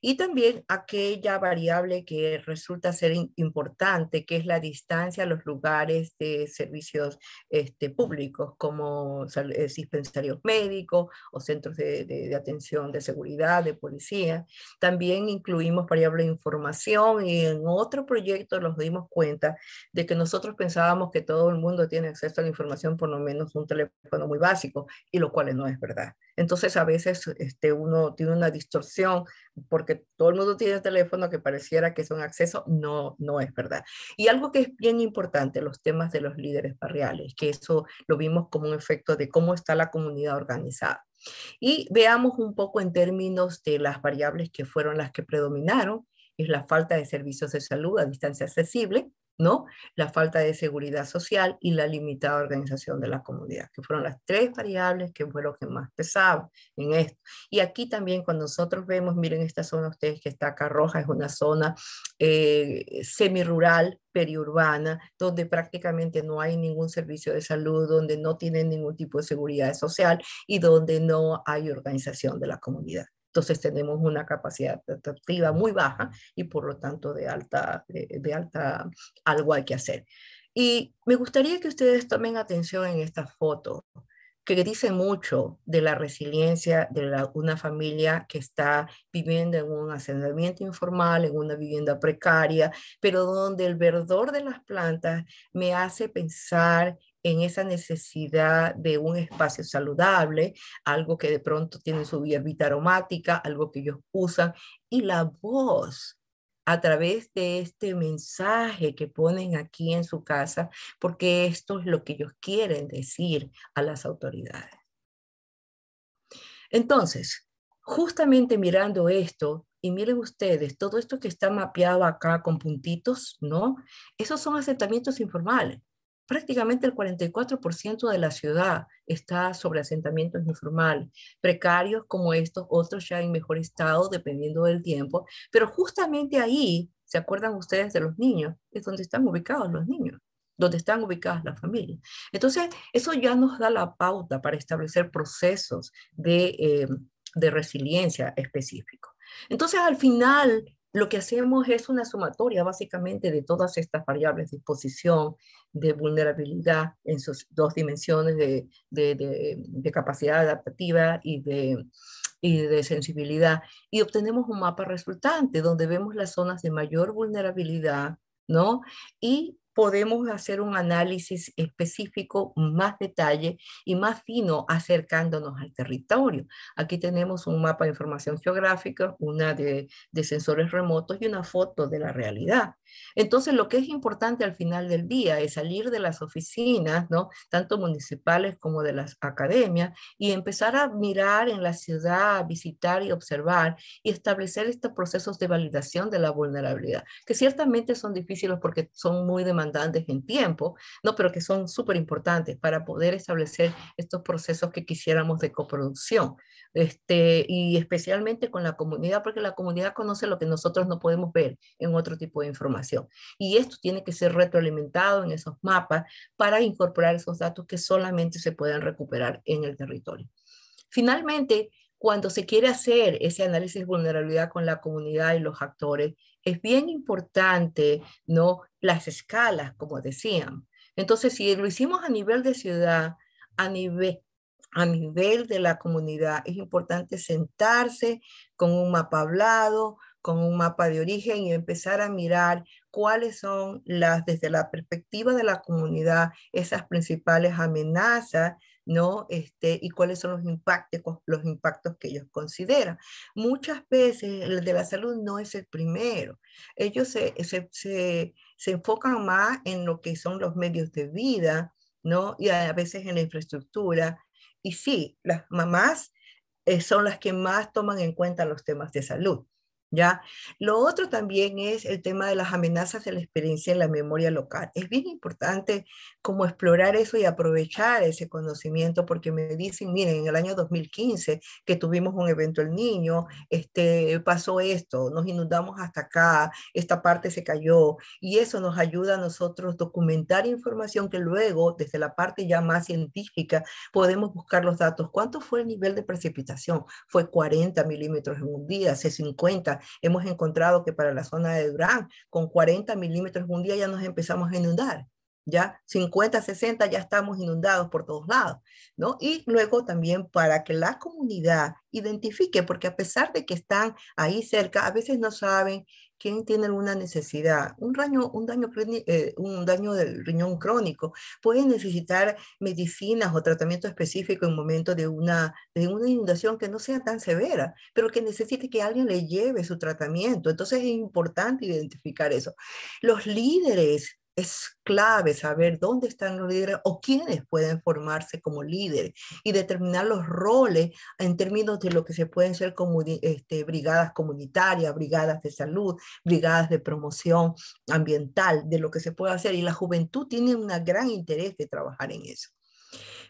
Y también aquella variable que resulta ser importante, que es la distancia a los lugares de servicios este, públicos, como eh, dispensarios médicos o centros de, de, de, atención de seguridad, de policía. También incluimos variable de información y en otro proyecto nos dimos cuenta de que nosotros pensábamos que todo el mundo tiene acceso a la información, por lo menos un teléfono muy básico. Y lo cual no es verdad. Entonces a veces este, uno tiene una distorsión porque todo el mundo tiene teléfono que pareciera que es un acceso, no, no es verdad. Y algo que es bien importante, los temas de los líderes barriales, que eso lo vimos como un efecto de cómo está la comunidad organizada. Y veamos un poco en términos de las variables que fueron las que predominaron, es la falta de servicios de salud a distancia accesible, ¿no? La falta de seguridad social y la limitada organización de la comunidad, que fueron las tres variables que fue lo que más pesaba en esto. Y aquí también cuando nosotros vemos, miren esta zona ustedes que está acá roja, es una zona eh, semirural, periurbana, donde prácticamente no hay ningún servicio de salud, donde no tienen ningún tipo de seguridad social y donde no hay organización de la comunidad. Entonces tenemos una capacidad adaptativa muy baja y por lo tanto de alta, eh, de, alta algo hay que hacer. Y me gustaría que ustedes tomen atención en esta foto que dice mucho de la resiliencia de una familia que está viviendo en un asentamiento informal, en una vivienda precaria, pero donde el verdor de las plantas me hace pensar en esa necesidad de un espacio saludable, algo que de pronto tiene su hierbita aromática, algo que ellos usan, y la voz a través de este mensaje que ponen aquí en su casa, porque esto es lo que ellos quieren decir a las autoridades. Entonces, justamente mirando esto, y miren ustedes, todo esto que está mapeado acá con puntitos, ¿no? Esos son asentamientos informales prácticamente el 44% de la ciudad está sobre asentamientos informales, precarios como estos, otros ya en mejor estado dependiendo del tiempo, pero justamente ahí, ¿se acuerdan ustedes de los niños? Es donde están ubicados los niños donde están ubicadas las familias. Entonces, eso ya nos da la pauta para establecer procesos de, eh, resiliencia específico. Entonces, al final, lo que hacemos es una sumatoria básicamente de todas estas variables de exposición, de vulnerabilidad en sus dos dimensiones de, capacidad adaptativa y de, de sensibilidad y obtenemos un mapa resultante donde vemos las zonas de mayor vulnerabilidad, ¿no? Y podemos hacer un análisis específico más detalle y más fino acercándonos al territorio. Aquí tenemos un mapa de información geográfica, una de, de sensores remotos y una foto de la realidad. Entonces, lo que es importante al final del día es salir de las oficinas, Tanto municipales como de las academias y empezar a mirar en la ciudad, a visitar y observar y establecer estos procesos de validación de la vulnerabilidad, que ciertamente son difíciles porque son muy demandantes en tiempo, ¿no? Pero que son súper importantes para poder establecer estos procesos que quisiéramos de coproducción. Este, y especialmente con la comunidad, porque la comunidad conoce lo que nosotros no podemos ver en otro tipo de información. Y esto tiene que ser retroalimentado en esos mapas para incorporar esos datos que solamente se pueden recuperar en el territorio. Finalmente, cuando se quiere hacer ese análisis de vulnerabilidad con la comunidad y los actores, es bien importante, ¿no? Las escalas, como decían. Entonces, si lo hicimos a nivel de ciudad, a a nivel de la comunidad, es importante sentarse con un mapa hablado, con un mapa de origen y empezar a mirar cuáles son las, desde la perspectiva de la comunidad, esas principales amenazas, ¿no? Este, y cuáles son los impactos, los impactos que ellos consideran. Muchas veces el de la salud no es el primero. Ellos se, se, enfocan más en lo que son los medios de vida, ¿no? Y a veces en la infraestructura. Y sí, las mamás eh, son las que más toman en cuenta los temas de salud. ¿ya? Lo otro también es el tema de las amenazas de la experiencia en la memoria local. Es bien importante como explorar eso y aprovechar ese conocimiento porque me dicen, miren, en el año 2015 que tuvimos un evento el niño, este, pasó esto, nos inundamos hasta acá, esta parte se cayó y eso nos ayuda a nosotros documentar información que luego desde la parte ya más científica podemos buscar los datos. ¿Cuánto fue el nivel de precipitación? ¿Fue 40 milímetros en un día? ¿Se 50? hemos encontrado que para la zona de Durán, con 40 milímetros un día ya nos empezamos a inundar. Ya 50, 60 ya estamos inundados por todos lados, ¿no? Y luego también para que la comunidad identifique, porque a pesar de que están ahí cerca, a veces no saben ¿Quién tiene alguna necesidad? Un, daño, un, daño, eh, un daño del riñón crónico puede necesitar medicinas o tratamiento específico en momento de una, de una inundación que no sea tan severa, pero que necesite que alguien le lleve su tratamiento. Entonces es importante identificar eso. Los líderes es clave saber dónde están los líderes o quiénes pueden formarse como líderes y determinar los roles en términos de lo que se pueden ser como este, brigadas comunitarias, brigadas de salud, brigadas de promoción ambiental, de lo que se puede hacer. Y la juventud tiene un gran interés de trabajar en eso.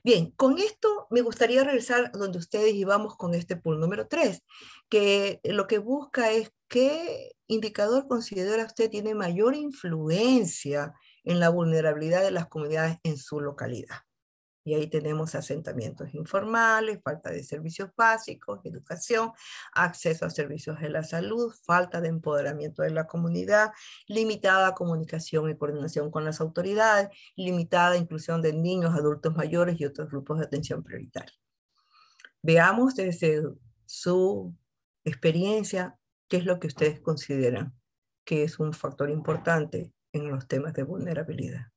Bien, con esto me gustaría regresar donde ustedes íbamos con este pool número 3, que lo que busca es qué indicador considera usted tiene mayor influencia en la vulnerabilidad de las comunidades en su localidad. Y ahí tenemos asentamientos informales, falta de servicios básicos, educación, acceso a servicios de la salud, falta de empoderamiento de la comunidad, limitada comunicación y coordinación con las autoridades, limitada inclusión de niños, adultos mayores y otros grupos de atención prioritaria. Veamos desde su experiencia qué es lo que ustedes consideran que es un factor importante en los temas de vulnerabilidad.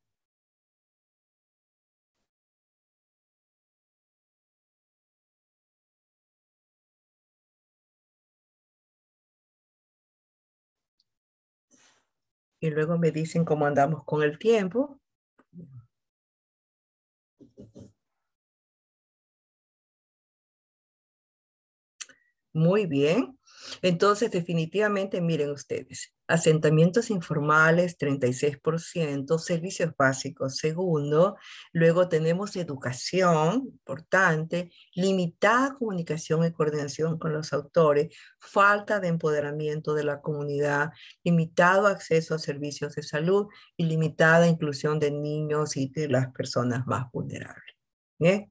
y luego me dicen cómo andamos con el tiempo. Muy bien. Entonces, definitivamente, miren ustedes, asentamientos informales 36%, servicios básicos segundo, luego tenemos educación, importante, limitada comunicación y coordinación con los autores, falta de empoderamiento de la comunidad, limitado acceso a servicios de salud y limitada inclusión de niños y de las personas más vulnerables. ¿Bien?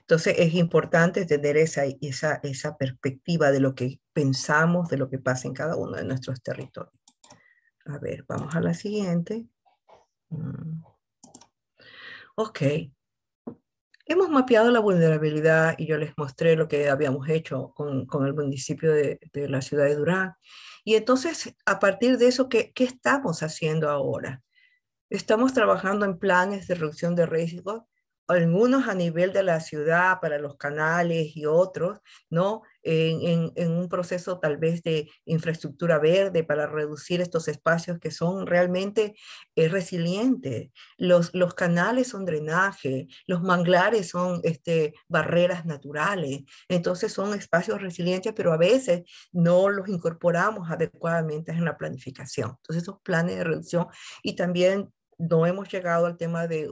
Entonces es importante tener esa, esa, esa perspectiva de lo que pensamos, de lo que pasa en cada uno de nuestros territorios. A ver, vamos a la siguiente. Mm. Ok. Hemos mapeado la vulnerabilidad y yo les mostré lo que habíamos hecho con, con el municipio de, de, la ciudad de Durán. Y entonces, a partir de eso, ¿qué, ¿qué, estamos haciendo ahora? Estamos trabajando en planes de reducción de riesgos algunos a nivel de la ciudad, para los canales y otros, ¿no? En, en, un proceso tal vez de infraestructura verde para reducir estos espacios que son realmente eh, resilientes. Los, los canales son drenaje, los manglares son este, barreras naturales, entonces son espacios resilientes, pero a veces no los incorporamos adecuadamente en la planificación. Entonces esos planes de reducción y también no hemos llegado al tema de,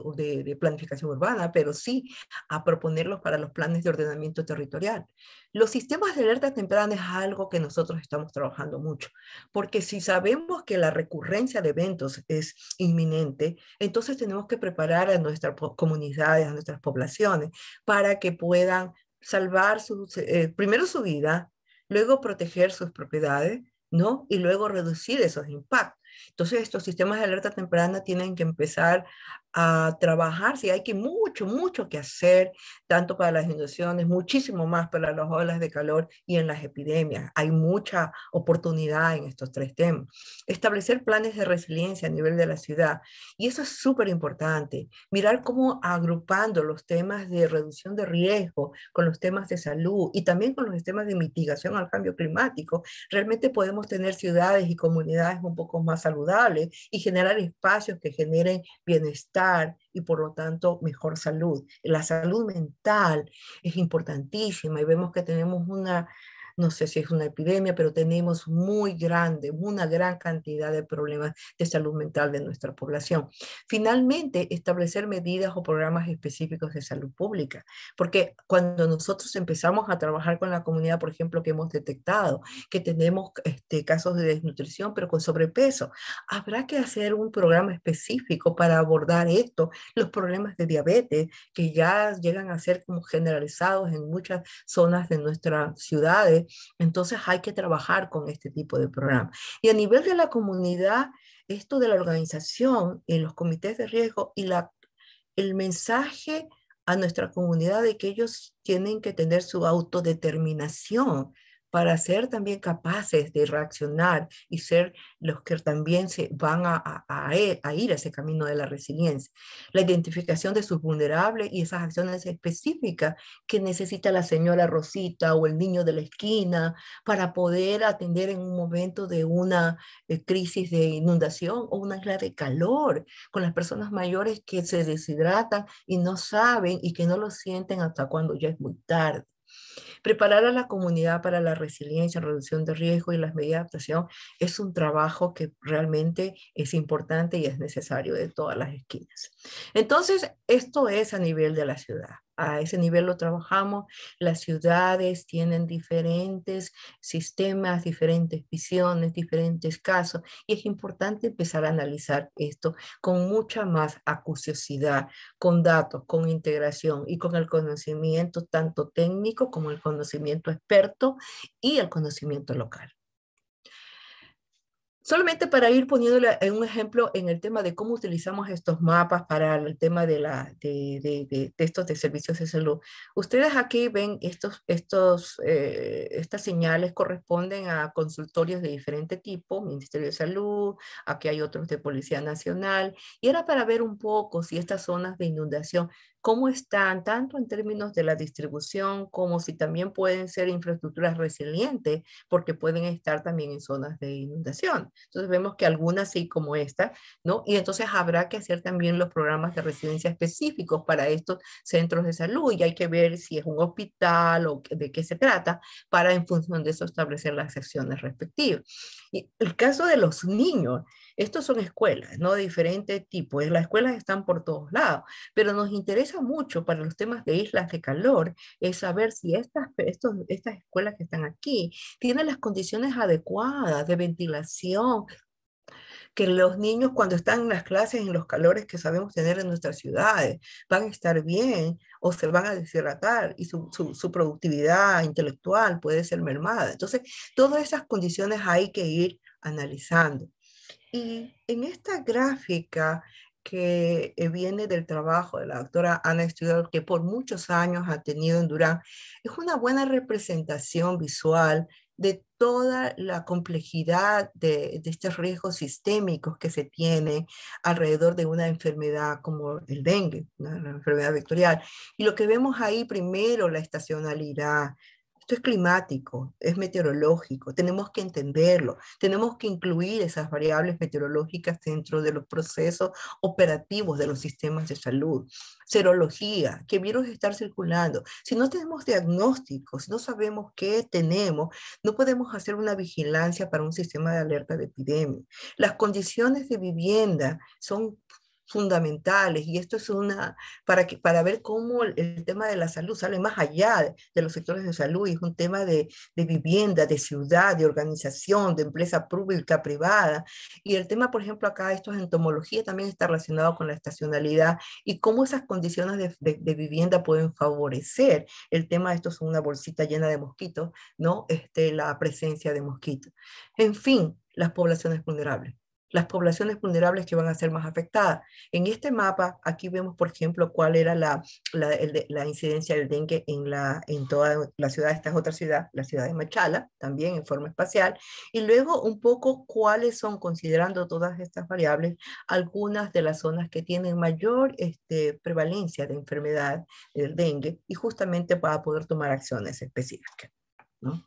planificación urbana, pero sí a proponerlos para los planes de ordenamiento territorial. Los sistemas de alerta temprana es algo que nosotros estamos trabajando mucho, porque si sabemos que la recurrencia de eventos es inminente, entonces tenemos que preparar a nuestras comunidades, a nuestras poblaciones, para que puedan salvar eh, primero su vida, luego proteger sus propiedades, ¿no? Y luego reducir esos impactos. Entonces, estos sistemas de alerta temprana tienen que empezar a trabajarse. Sí, hay que mucho, mucho que hacer, tanto para las inundaciones, muchísimo más para las olas de calor y en las epidemias. Hay mucha oportunidad en estos tres temas. Establecer planes de resiliencia a nivel de la ciudad. Y eso es súper importante. Mirar cómo agrupando los temas de reducción de riesgo con los temas de salud y también con los temas de mitigación al cambio climático, realmente podemos tener ciudades y comunidades un poco más saludables y generar espacios que generen bienestar y por lo tanto mejor salud. La salud mental es importantísima y vemos que tenemos una no sé si es una epidemia, pero tenemos muy grande, una gran cantidad de problemas de salud mental de nuestra población. Finalmente, establecer medidas o programas específicos de salud pública, porque cuando nosotros empezamos a trabajar con la comunidad, por ejemplo, que hemos detectado que tenemos este, casos de desnutrición, pero con sobrepeso, habrá que hacer un programa específico para abordar esto, los problemas de diabetes, que ya llegan a ser como generalizados en muchas zonas de nuestras ciudades entonces hay que trabajar con este tipo de programa Y a nivel de la comunidad, esto de la organización en los comités de riesgo y la, el mensaje a nuestra comunidad de que ellos tienen que tener su autodeterminación para ser también capaces de reaccionar y ser los que también se van a, e, a, ir a ese camino de la resiliencia. La identificación de sus vulnerables y esas acciones específicas que necesita la señora Rosita o el niño de la esquina para poder atender en un momento de una eh, crisis de inundación o una isla de calor, con las personas mayores que se deshidratan y no saben y que no lo sienten hasta cuando ya es muy tarde. Preparar a la comunidad para la resiliencia, reducción de riesgo y las medidas de adaptación es un trabajo que realmente es importante y es necesario de todas las esquinas. Entonces, esto es a nivel de la ciudad a ese nivel lo trabajamos. Las ciudades tienen diferentes sistemas, diferentes visiones, diferentes casos y es importante empezar a analizar esto con mucha más acuciosidad, con datos, con integración y con el conocimiento tanto técnico como el conocimiento experto y el conocimiento local. Solamente para ir poniéndole un ejemplo en el tema de cómo utilizamos estos mapas para el tema de, la, de, estos servicios de salud. Ustedes aquí ven estos, eh, estas señales corresponden a consultorios de diferente tipo, Ministerio de Salud, aquí hay otros de Policía Nacional, y era para ver un poco si estas zonas de inundación cómo están, tanto en términos de la distribución como si también pueden ser infraestructuras resilientes, porque pueden estar también en zonas de inundación. Entonces vemos que algunas sí como esta, ¿no? Y entonces habrá que hacer también los programas de residencia específicos para estos centros de salud y hay que ver si es un hospital o de qué se trata para en función de eso establecer las acciones respectivas. Y el caso de los niños estos son escuelas, ¿no? De diferente tipo. Eh, las escuelas están por todos lados, pero nos interesa mucho para los temas de islas de calor es saber si estas, estos, estas escuelas que están aquí tienen las condiciones adecuadas de ventilación, que los niños cuando están en las clases, en los calores que sabemos tener en nuestras ciudades, van a estar bien o se van a deshidratar y su, su, productividad intelectual puede ser mermada. Entonces, todas esas condiciones hay que ir analizando. Y en esta gráfica que eh, viene del trabajo de la doctora Ana estudio que por muchos años ha tenido en Durán, es una buena representación visual de toda la complejidad de, estos riesgos sistémicos que se tienen alrededor de una enfermedad como el dengue, la una enfermedad vectorial. Y lo que vemos ahí primero, la estacionalidad, esto es climático, es meteorológico, tenemos que entenderlo, tenemos que incluir esas variables meteorológicas dentro de los procesos operativos de los sistemas de salud. Serología, qué virus está circulando. Si no tenemos diagnósticos, no sabemos qué tenemos, no podemos hacer una vigilancia para un sistema de alerta de epidemia. Las condiciones de vivienda son fundamentales y esto es una, para, para ver cómo el, tema de la salud sale más allá de, los sectores de salud y es un tema de, vivienda, de ciudad, de organización, de empresa pública, privada. Y el tema, por ejemplo, acá, esto es entomología, también está relacionado con la estacionalidad y cómo esas condiciones de, vivienda pueden favorecer el tema, esto es una bolsita llena de mosquitos, ¿no? Este, la presencia de mosquitos. En fin, las poblaciones vulnerables las poblaciones vulnerables que van a ser más afectadas. En este mapa, aquí vemos, por ejemplo, cuál era la, la, incidencia del dengue en, la, en toda la ciudad, esta es otra ciudad, la ciudad de Machala, también en forma espacial, y luego un poco cuáles son, considerando todas estas variables, algunas de las zonas que tienen mayor este, prevalencia de enfermedad del dengue y justamente para poder tomar acciones específicas. ¿no?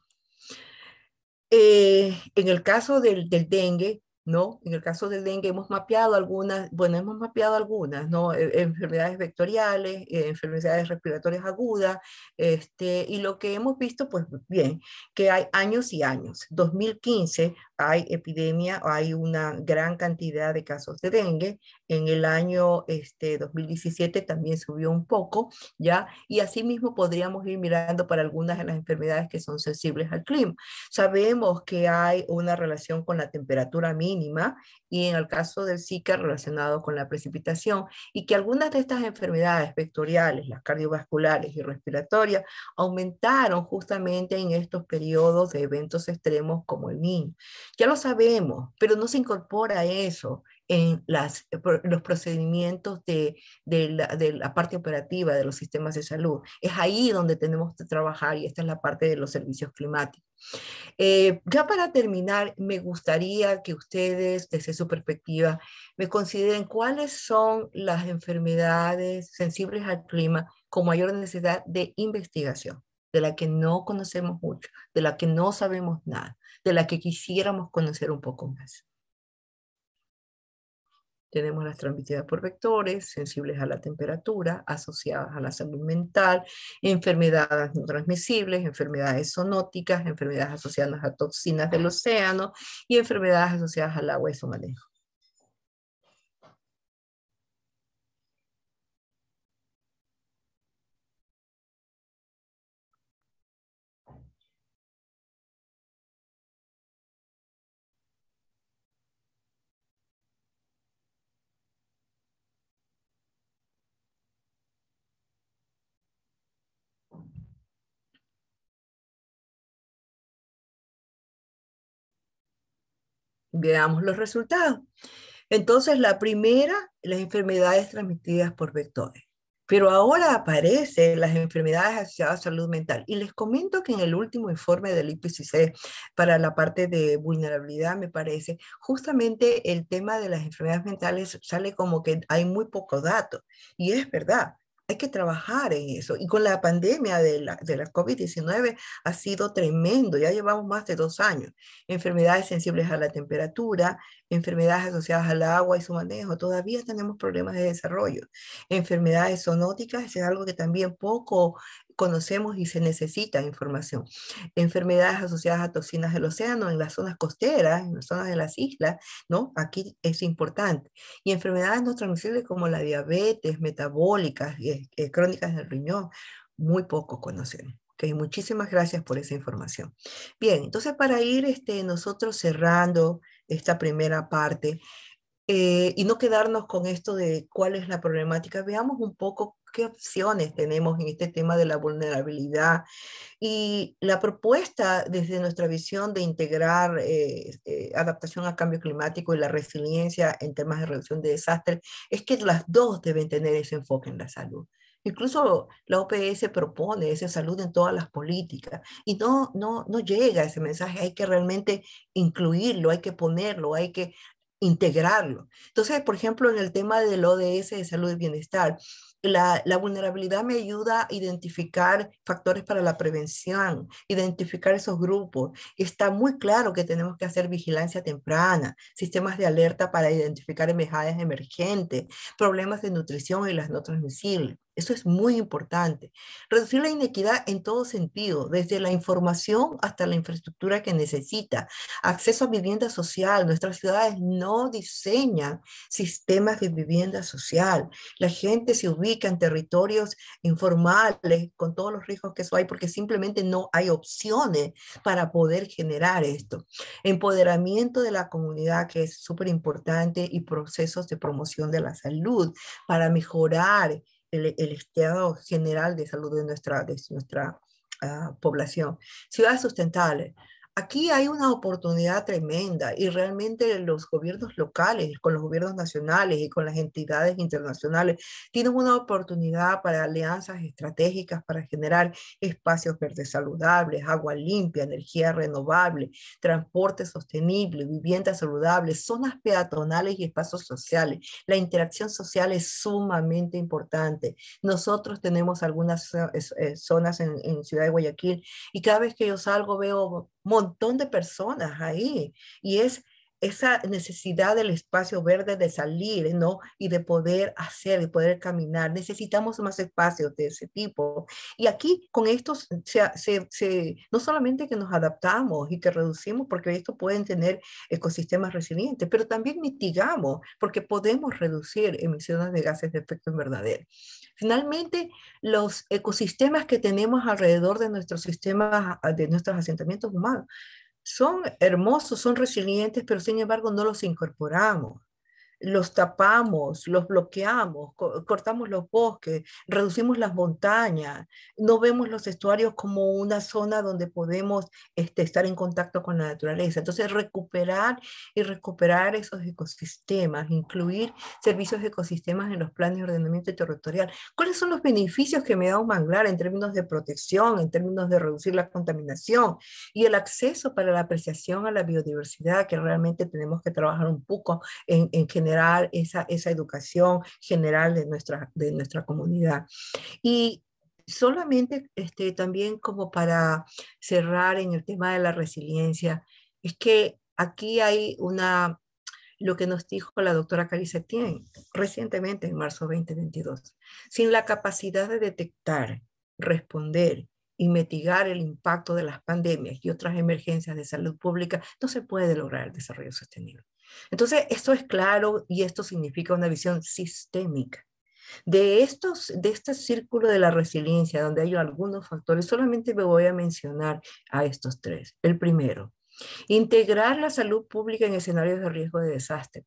Eh, en el caso del, del dengue, ¿no? En el caso del dengue hemos mapeado algunas, bueno, hemos mapeado algunas, ¿no? E-, enfermedades vectoriales, eh, enfermedades respiratorias agudas, este, y lo que hemos visto, pues bien, que hay años y años. 2015 hay epidemia, hay una gran cantidad de casos de dengue. En el año este, 2017 también subió un poco, ¿ya? Y asimismo podríamos ir mirando para algunas de las enfermedades que son sensibles al clima. Sabemos que hay una relación con la temperatura mínima y en el caso del Zika relacionado con la precipitación y que algunas de estas enfermedades vectoriales, las cardiovasculares y respiratorias, aumentaron justamente en estos periodos de eventos extremos como el niño. Ya lo sabemos, pero no se incorpora eso en eh, los procedimientos de, la, parte operativa de los sistemas de salud. Es ahí donde tenemos que trabajar y esta es la parte de los servicios climáticos. Eh, ya para terminar, me gustaría que ustedes, desde su perspectiva, me consideren cuáles son las enfermedades sensibles al clima con mayor necesidad de investigación de la que no conocemos mucho, de la que no sabemos nada, de la que quisiéramos conocer un poco más. Tenemos las transmitidas por vectores, sensibles a la temperatura, asociadas a la salud mental, enfermedades no transmisibles, enfermedades zoonóticas, enfermedades asociadas a toxinas del océano y enfermedades asociadas al agua y su manejo. veamos los resultados. Entonces, la primera, las enfermedades transmitidas por vectores. Pero ahora aparecen las enfermedades asociadas a salud mental. Y les comento que en el último informe del IPCC para la parte de vulnerabilidad, me parece, justamente el tema de las enfermedades mentales sale como que hay muy pocos datos. Y es verdad, hay que trabajar en eso. Y con la pandemia de la, COVID-19 ha sido tremendo. Ya llevamos más de dos años. Enfermedades sensibles a la temperatura, enfermedades asociadas al agua y su manejo. Todavía tenemos problemas de desarrollo. Enfermedades zoonóticas es algo que también poco conocemos y se necesita información. Enfermedades asociadas a toxinas del océano en las zonas costeras, en las zonas de las islas, ¿no? Aquí es importante. Y enfermedades no transmisibles como la diabetes, metabólicas, y eh, eh, crónicas del riñón, muy poco conocemos. que muchísimas gracias por esa información. Bien, entonces para ir este, nosotros cerrando esta primera parte, eh, y no quedarnos con esto de cuál es la problemática, veamos un poco qué opciones tenemos en este tema de la vulnerabilidad. Y la propuesta desde nuestra visión de integrar eh, eh, adaptación al cambio climático y la resiliencia en temas de reducción de desastres es que las dos deben tener ese enfoque en la salud. Incluso la OPS propone esa salud en todas las políticas y no, no, no llega ese mensaje, hay que realmente incluirlo, hay que ponerlo, hay que integrarlo. Entonces, por ejemplo, en el tema del ODS de salud y bienestar, la, vulnerabilidad me ayuda a identificar factores para la prevención, identificar esos grupos. Está muy claro que tenemos que hacer vigilancia temprana, sistemas de alerta para identificar envejadas emergentes, problemas de nutrición y las no transmisibles. Eso es muy importante. Reducir la inequidad en todo sentido, desde la información hasta la infraestructura que necesita. Acceso a vivienda social. Nuestras ciudades no diseñan sistemas de vivienda social. La gente se ubica en territorios informales con todos los riesgos que eso hay porque simplemente no hay opciones para poder generar esto. Empoderamiento de la comunidad que es súper importante y procesos de promoción de la salud para mejorar el, estado general de salud de nuestra, de nuestra ah, población. Ciudades sustentables, aquí hay una oportunidad tremenda y realmente los gobiernos locales, con los gobiernos nacionales y con las entidades internacionales, tienen una oportunidad para alianzas estratégicas para generar espacios verdes saludables, agua limpia, energía renovable, transporte sostenible, vivienda saludable, zonas peatonales y espacios sociales. La interacción social es sumamente importante. Nosotros tenemos algunas eh, zonas en, Ciudad de Guayaquil y cada vez que yo salgo veo montón de personas ahí y es esa necesidad del espacio verde de salir, ¿no? Y de poder hacer, y poder caminar. Necesitamos más espacios de ese tipo. Y aquí con esto no solamente que nos adaptamos y que reducimos, porque esto pueden tener ecosistemas resilientes, pero también mitigamos, porque podemos reducir emisiones de gases de efecto invernadero. Finalmente, los ecosistemas que tenemos alrededor de nuestros sistemas, ah, de nuestros asentamientos humanos, son hermosos, son resilientes, pero sin embargo no los incorporamos los tapamos, los bloqueamos, cortamos los bosques, reducimos las montañas, no vemos los estuarios como una zona donde podemos este, estar en contacto con la naturaleza. Entonces, recuperar y recuperar esos ecosistemas, incluir servicios de ecosistemas en los planes de ordenamiento territorial. ¿Cuáles son los beneficios que me da un manglar en términos de protección, en términos de reducir la contaminación y el acceso para la apreciación a la biodiversidad que realmente tenemos que trabajar un poco en, en esa, esa educación general de nuestra, de nuestra comunidad. Y solamente este, también como para cerrar en el tema de la resiliencia, es que aquí hay una, lo que nos dijo la doctora Carissa Tien recientemente en marzo de 2022, sin la capacidad de detectar, responder y mitigar el impacto de las pandemias y otras emergencias de salud pública, no se puede lograr el desarrollo sostenible. Entonces, esto es claro y esto significa una visión sistémica. De, estos, de este círculo de la resiliencia, donde hay algunos factores, solamente me voy a mencionar a estos tres. El primero, integrar la salud pública en escenarios de riesgo de desastre.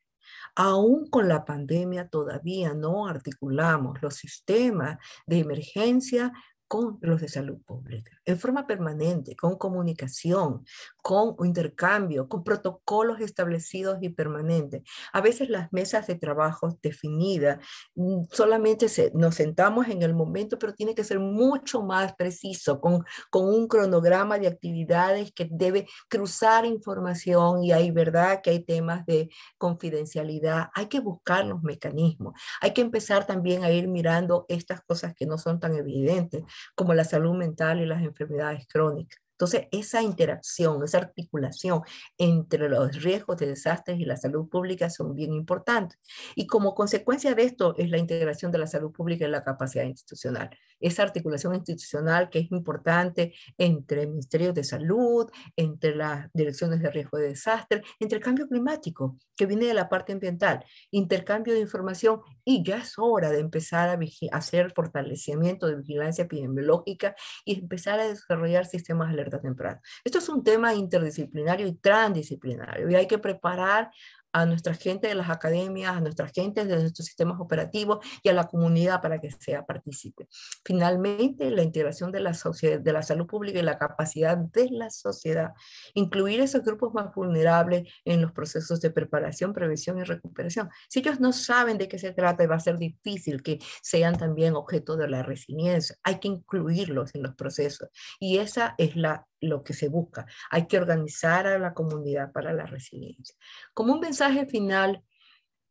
Aún con la pandemia todavía no articulamos los sistemas de emergencia con los de salud pública en forma permanente, con comunicación, con intercambio, con protocolos establecidos y permanentes. A veces las mesas de trabajo definidas, mm, solamente nos sentamos en el momento, pero tiene que ser mucho más preciso, con, con un cronograma de actividades que debe cruzar información y hay verdad que hay temas de confidencialidad. Hay que buscar los mecanismos. Hay que empezar también a ir mirando estas cosas que no son tan evidentes, como la salud mental y las enfermedades enfermedades crónicas. Entonces, esa interacción, esa articulación entre los riesgos de desastres y la salud pública son bien importantes. Y como consecuencia de esto es la integración de la salud pública en la capacidad institucional. Esa articulación institucional que es importante entre ministerios de salud, entre las direcciones de riesgo de desastre, entre el cambio climático, que viene de la parte ambiental, intercambio de información, y ya es hora de empezar a hacer fortalecimiento de vigilancia epidemiológica y empezar a desarrollar sistemas alerta Temprano. Esto es un tema interdisciplinario y transdisciplinario y hay que preparar a nuestra gente de las academias, a nuestra gente de nuestros sistemas operativos y a la comunidad para que sea partícipe. Finalmente, la integración de la, sociedad, de la salud pública y la capacidad de la sociedad. Incluir esos grupos más vulnerables en los procesos de preparación, prevención y recuperación. Si ellos no saben de qué se trata, va a ser difícil que sean también objeto de la resiliencia. Hay que incluirlos en los procesos. Y esa es la lo que se busca. Hay que organizar a la comunidad para la resiliencia. Como un mensaje final,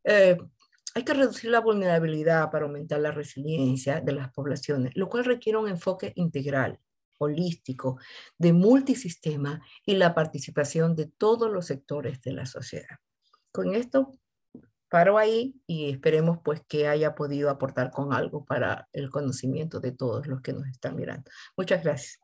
eh, hay que reducir la vulnerabilidad para aumentar la resiliencia de las poblaciones, lo cual requiere un enfoque integral, holístico, de multisistema y la participación de todos los sectores de la sociedad. Con esto paro ahí y esperemos pues que haya podido aportar con algo para el conocimiento de todos los que nos están mirando. Muchas gracias.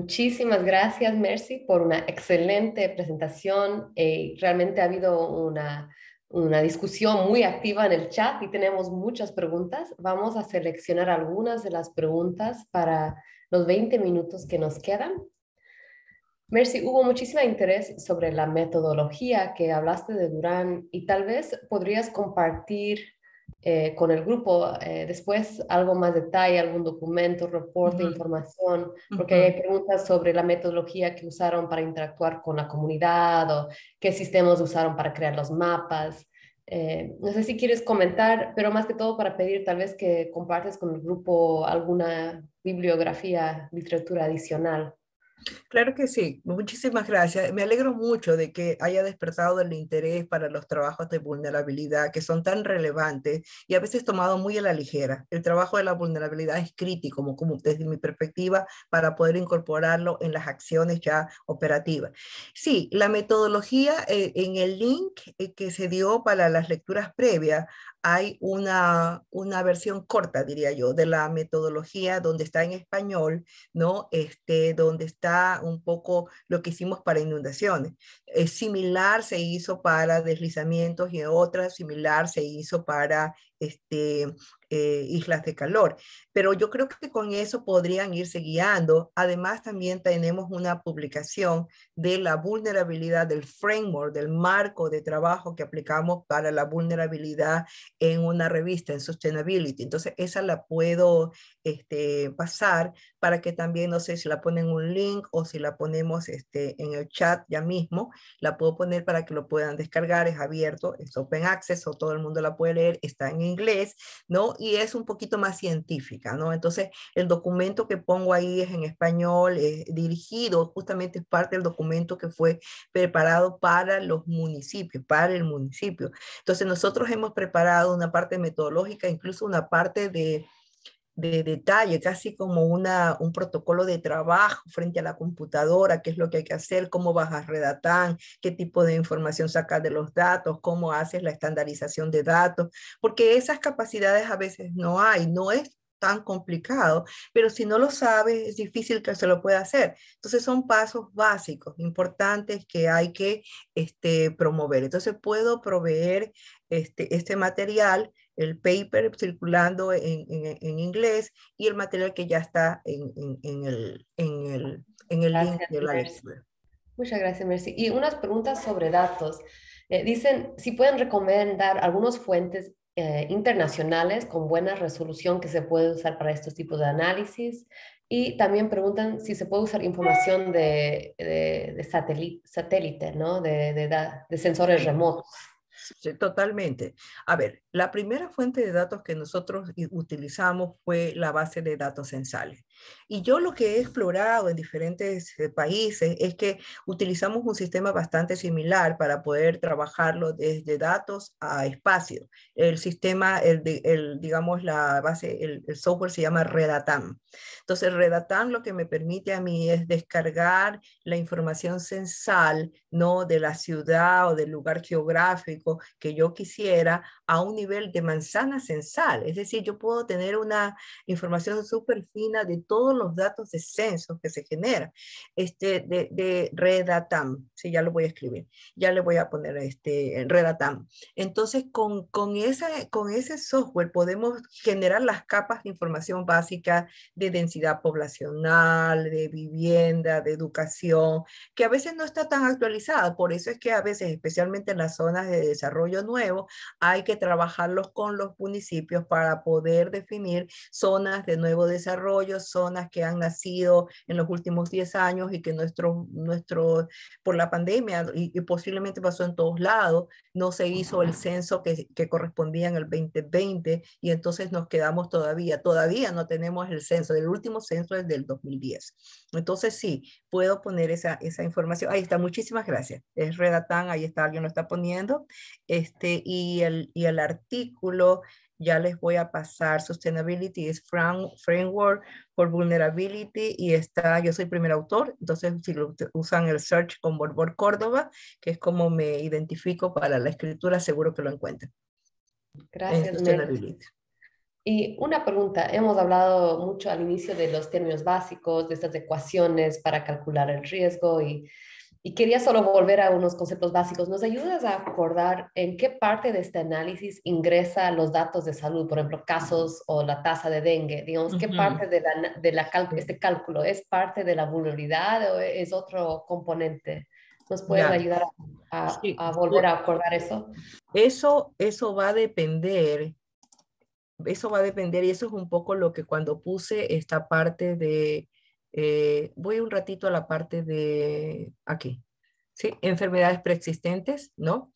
Muchísimas gracias, Mercy, por una excelente presentación. Eh, realmente ha habido una, una discusión muy activa en el chat y tenemos muchas preguntas. Vamos a seleccionar algunas de las preguntas para los 20 minutos que nos quedan. Mercy, hubo muchísimo interés sobre la metodología que hablaste de Durán y tal vez podrías compartir eh, con el grupo eh, después algo más detalle, algún documento, reporte, información, porque hay preguntas sobre la metodología que usaron para interactuar con la comunidad o qué sistemas usaron para crear los mapas. Eh, no sé si quieres comentar, pero más que todo para pedir tal vez que compartas con el grupo alguna bibliografía, literatura adicional. Claro que sí, muchísimas gracias. Me alegro mucho de que haya despertado el interés para los trabajos de vulnerabilidad que son tan relevantes y a veces tomado muy a la ligera. El trabajo de la vulnerabilidad es crítico, como, desde mi perspectiva, para poder incorporarlo en las acciones ya operativas. Sí, la metodología eh, en el link eh, que se dio para las lecturas previas hay una, una versión corta, diría yo, de la metodología donde está en español, ¿no? Este, donde está un poco lo que hicimos para inundaciones. es similar se hizo para deslizamientos y otra similar se hizo para este, eh, islas de calor. Pero yo creo que con eso podrían irse guiando. Además, también tenemos una publicación de la vulnerabilidad del framework, del marco de trabajo que aplicamos para la vulnerabilidad en una revista, en Sustainability. Entonces, esa la puedo este, pasar para que también, no sé si la ponen un link o si la ponemos este, en el chat ya mismo, la puedo poner para que lo puedan descargar, es abierto, es open access o todo el mundo la puede leer, está en inglés, ¿no? y es un poquito más científica, ¿no? Entonces, el documento que pongo ahí es en español, es eh, dirigido, justamente es parte del documento que fue preparado para los municipios, para el municipio. Entonces, nosotros hemos preparado una parte metodológica, incluso una parte de de detalle, casi como un protocolo de trabajo frente a la computadora, qué es lo que hay que hacer, cómo vas a redactar, qué tipo de información sacas de los datos, cómo haces la estandarización de datos, porque esas capacidades a veces no hay, no es tan complicado, pero si no lo sabes es difícil que se lo pueda hacer. Entonces son pasos básicos, importantes que hay que este, promover. Entonces puedo proveer este, este material el paper circulando en, en, inglés y el material que ya está en, en el, en el, en el link de la lectura. Muchas gracias, Mercy. Y unas preguntas sobre datos. Eh, dicen si pueden recomendar algunas fuentes eh, internacionales con buena resolución que se puede usar para estos tipos de análisis. Y también preguntan si se puede usar información de, de, satélite, satélite, ¿no? de, de, de sensores remotos. Sí, totalmente. A ver, la primera fuente de datos que nosotros eh, utilizamos fue la base de datos censales. Y yo lo que he explorado en diferentes eh, países es que utilizamos un sistema bastante similar para poder trabajarlo desde datos a espacio. El sistema, el, digamos, la base, el, software se llama Redatam. Entonces, Redatam lo que me permite a mí es descargar la información censal, ¿no? De la ciudad o del lugar geográfico que yo quisiera a un nivel de manzana censal. Es decir, yo puedo tener una información súper fina de todos los datos de censo que se genera, este, de, Redatam, si ya lo voy a escribir, ya le voy a poner este, Redatam. Entonces, con, con, esa, con ese software podemos generar las capas de información básica de densidad poblacional, de vivienda, de educación, que a veces no está tan actualizada, por eso es que a veces, especialmente en las zonas de desarrollo nuevo, hay que trabajarlos con los municipios para poder definir zonas de nuevo desarrollo, zonas que han nacido en los últimos 10 años y que nuestro, nuestro por la pandemia y, posiblemente pasó en todos lados, no se hizo el censo que, que correspondía en el 2020 y entonces nos quedamos todavía, todavía no tenemos el censo, del último censo es del 2010. Entonces sí, puedo poner esa, esa información. Ahí está, muchísimas gracias. Es Redatán, ahí está, alguien lo está poniendo. Este, y, el, y el artículo ya les voy a pasar Sustainability is Framework por Vulnerability y está, yo soy primer autor, entonces si usan el search con Borbor Córdoba, que es como me identifico para la escritura, seguro que lo encuentran. Gracias. y una pregunta, hemos hablado mucho al inicio de los términos básicos, de estas ecuaciones para calcular el riesgo y y quería solo volver a unos conceptos básicos. ¿Nos ayudas a acordar en qué parte de este análisis ingresa los datos de salud, por ejemplo, casos o la tasa de dengue? Digamos, ¿qué parte de, la, de la este cálculo es parte de la vulnerabilidad o es otro componente? ¿Nos puedes ayudar a, a, volver a acordar eso? Eso, eso va a depender. Eso va a depender y eso es un poco lo que cuando puse esta parte de eh, voy un ratito a la parte de aquí. ¿Sí? Enfermedades preexistentes, ¿no?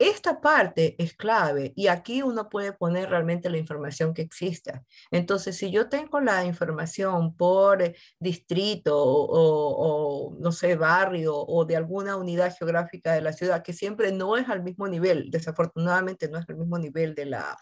Esta parte es clave y aquí uno puede poner realmente la información que exista. Entonces, si yo tengo la información por distrito o, no sé, barrio o de alguna unidad geográfica de la ciudad, que siempre no es al mismo nivel, desafortunadamente no es al mismo nivel de la,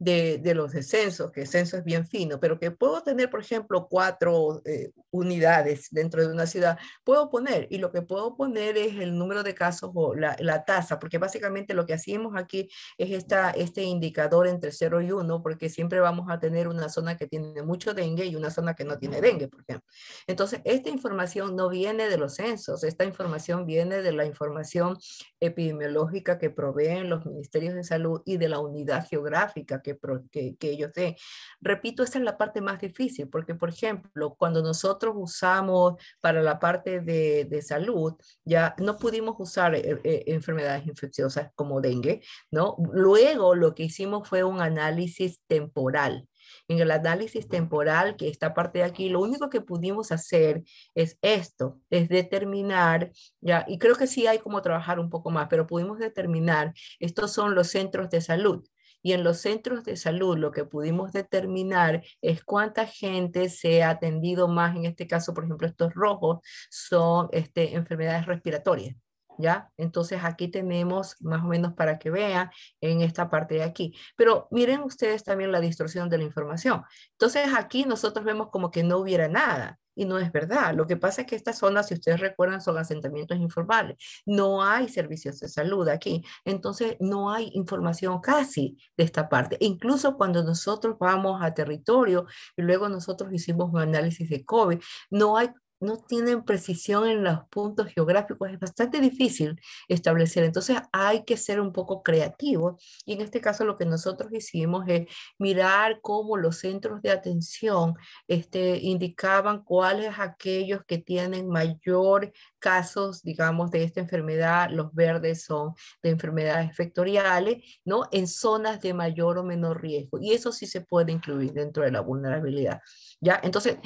de, los descensos, que el censo es bien fino, pero que puedo tener, por ejemplo, cuatro eh, unidades dentro de una ciudad, puedo poner, y lo que puedo poner es el número de casos o la, tasa, porque básicamente lo que hacemos aquí es esta, este indicador entre 0 y 1, porque siempre vamos a tener una zona que tiene mucho dengue y una zona que no tiene dengue, por ejemplo. Entonces, esta información no viene de los censos, esta información viene de la información epidemiológica que proveen los ministerios de salud y de la unidad geográfica que que, ellos den. Repito, esta es la parte más difícil, porque, por ejemplo, cuando nosotros usamos para la parte de, salud, ya no pudimos usar eh, eh, enfermedades infecciosas como dengue, ¿no? Luego lo que hicimos fue un análisis temporal. En el análisis temporal, que esta parte de aquí, lo único que pudimos hacer es esto, es determinar, ya, y creo que sí hay como trabajar un poco más, pero pudimos determinar, estos son los centros de salud. Y en los centros de salud lo que pudimos determinar es cuánta gente se ha atendido más, en este caso, por ejemplo, estos rojos son este, enfermedades respiratorias. ¿Ya? Entonces aquí tenemos más o menos para que vean en esta parte de aquí. Pero miren ustedes también la distorsión de la información. Entonces aquí nosotros vemos como que no hubiera nada y no es verdad. Lo que pasa es que estas zonas, si ustedes recuerdan, son asentamientos informales. No hay servicios de salud aquí. Entonces, no hay información casi de esta parte. Incluso cuando nosotros vamos a territorio y luego nosotros hicimos un análisis de COVID, no hay no tienen precisión en los puntos geográficos, es bastante difícil establecer. Entonces hay que ser un poco creativo y en este caso lo que nosotros hicimos es mirar cómo los centros de atención este, indicaban cuáles aquellos que tienen mayor casos, digamos, de esta enfermedad, los verdes son de enfermedades vectoriales, ¿no? En zonas de mayor o menor riesgo. Y eso sí se puede incluir dentro de la vulnerabilidad. ¿Ya? Entonces,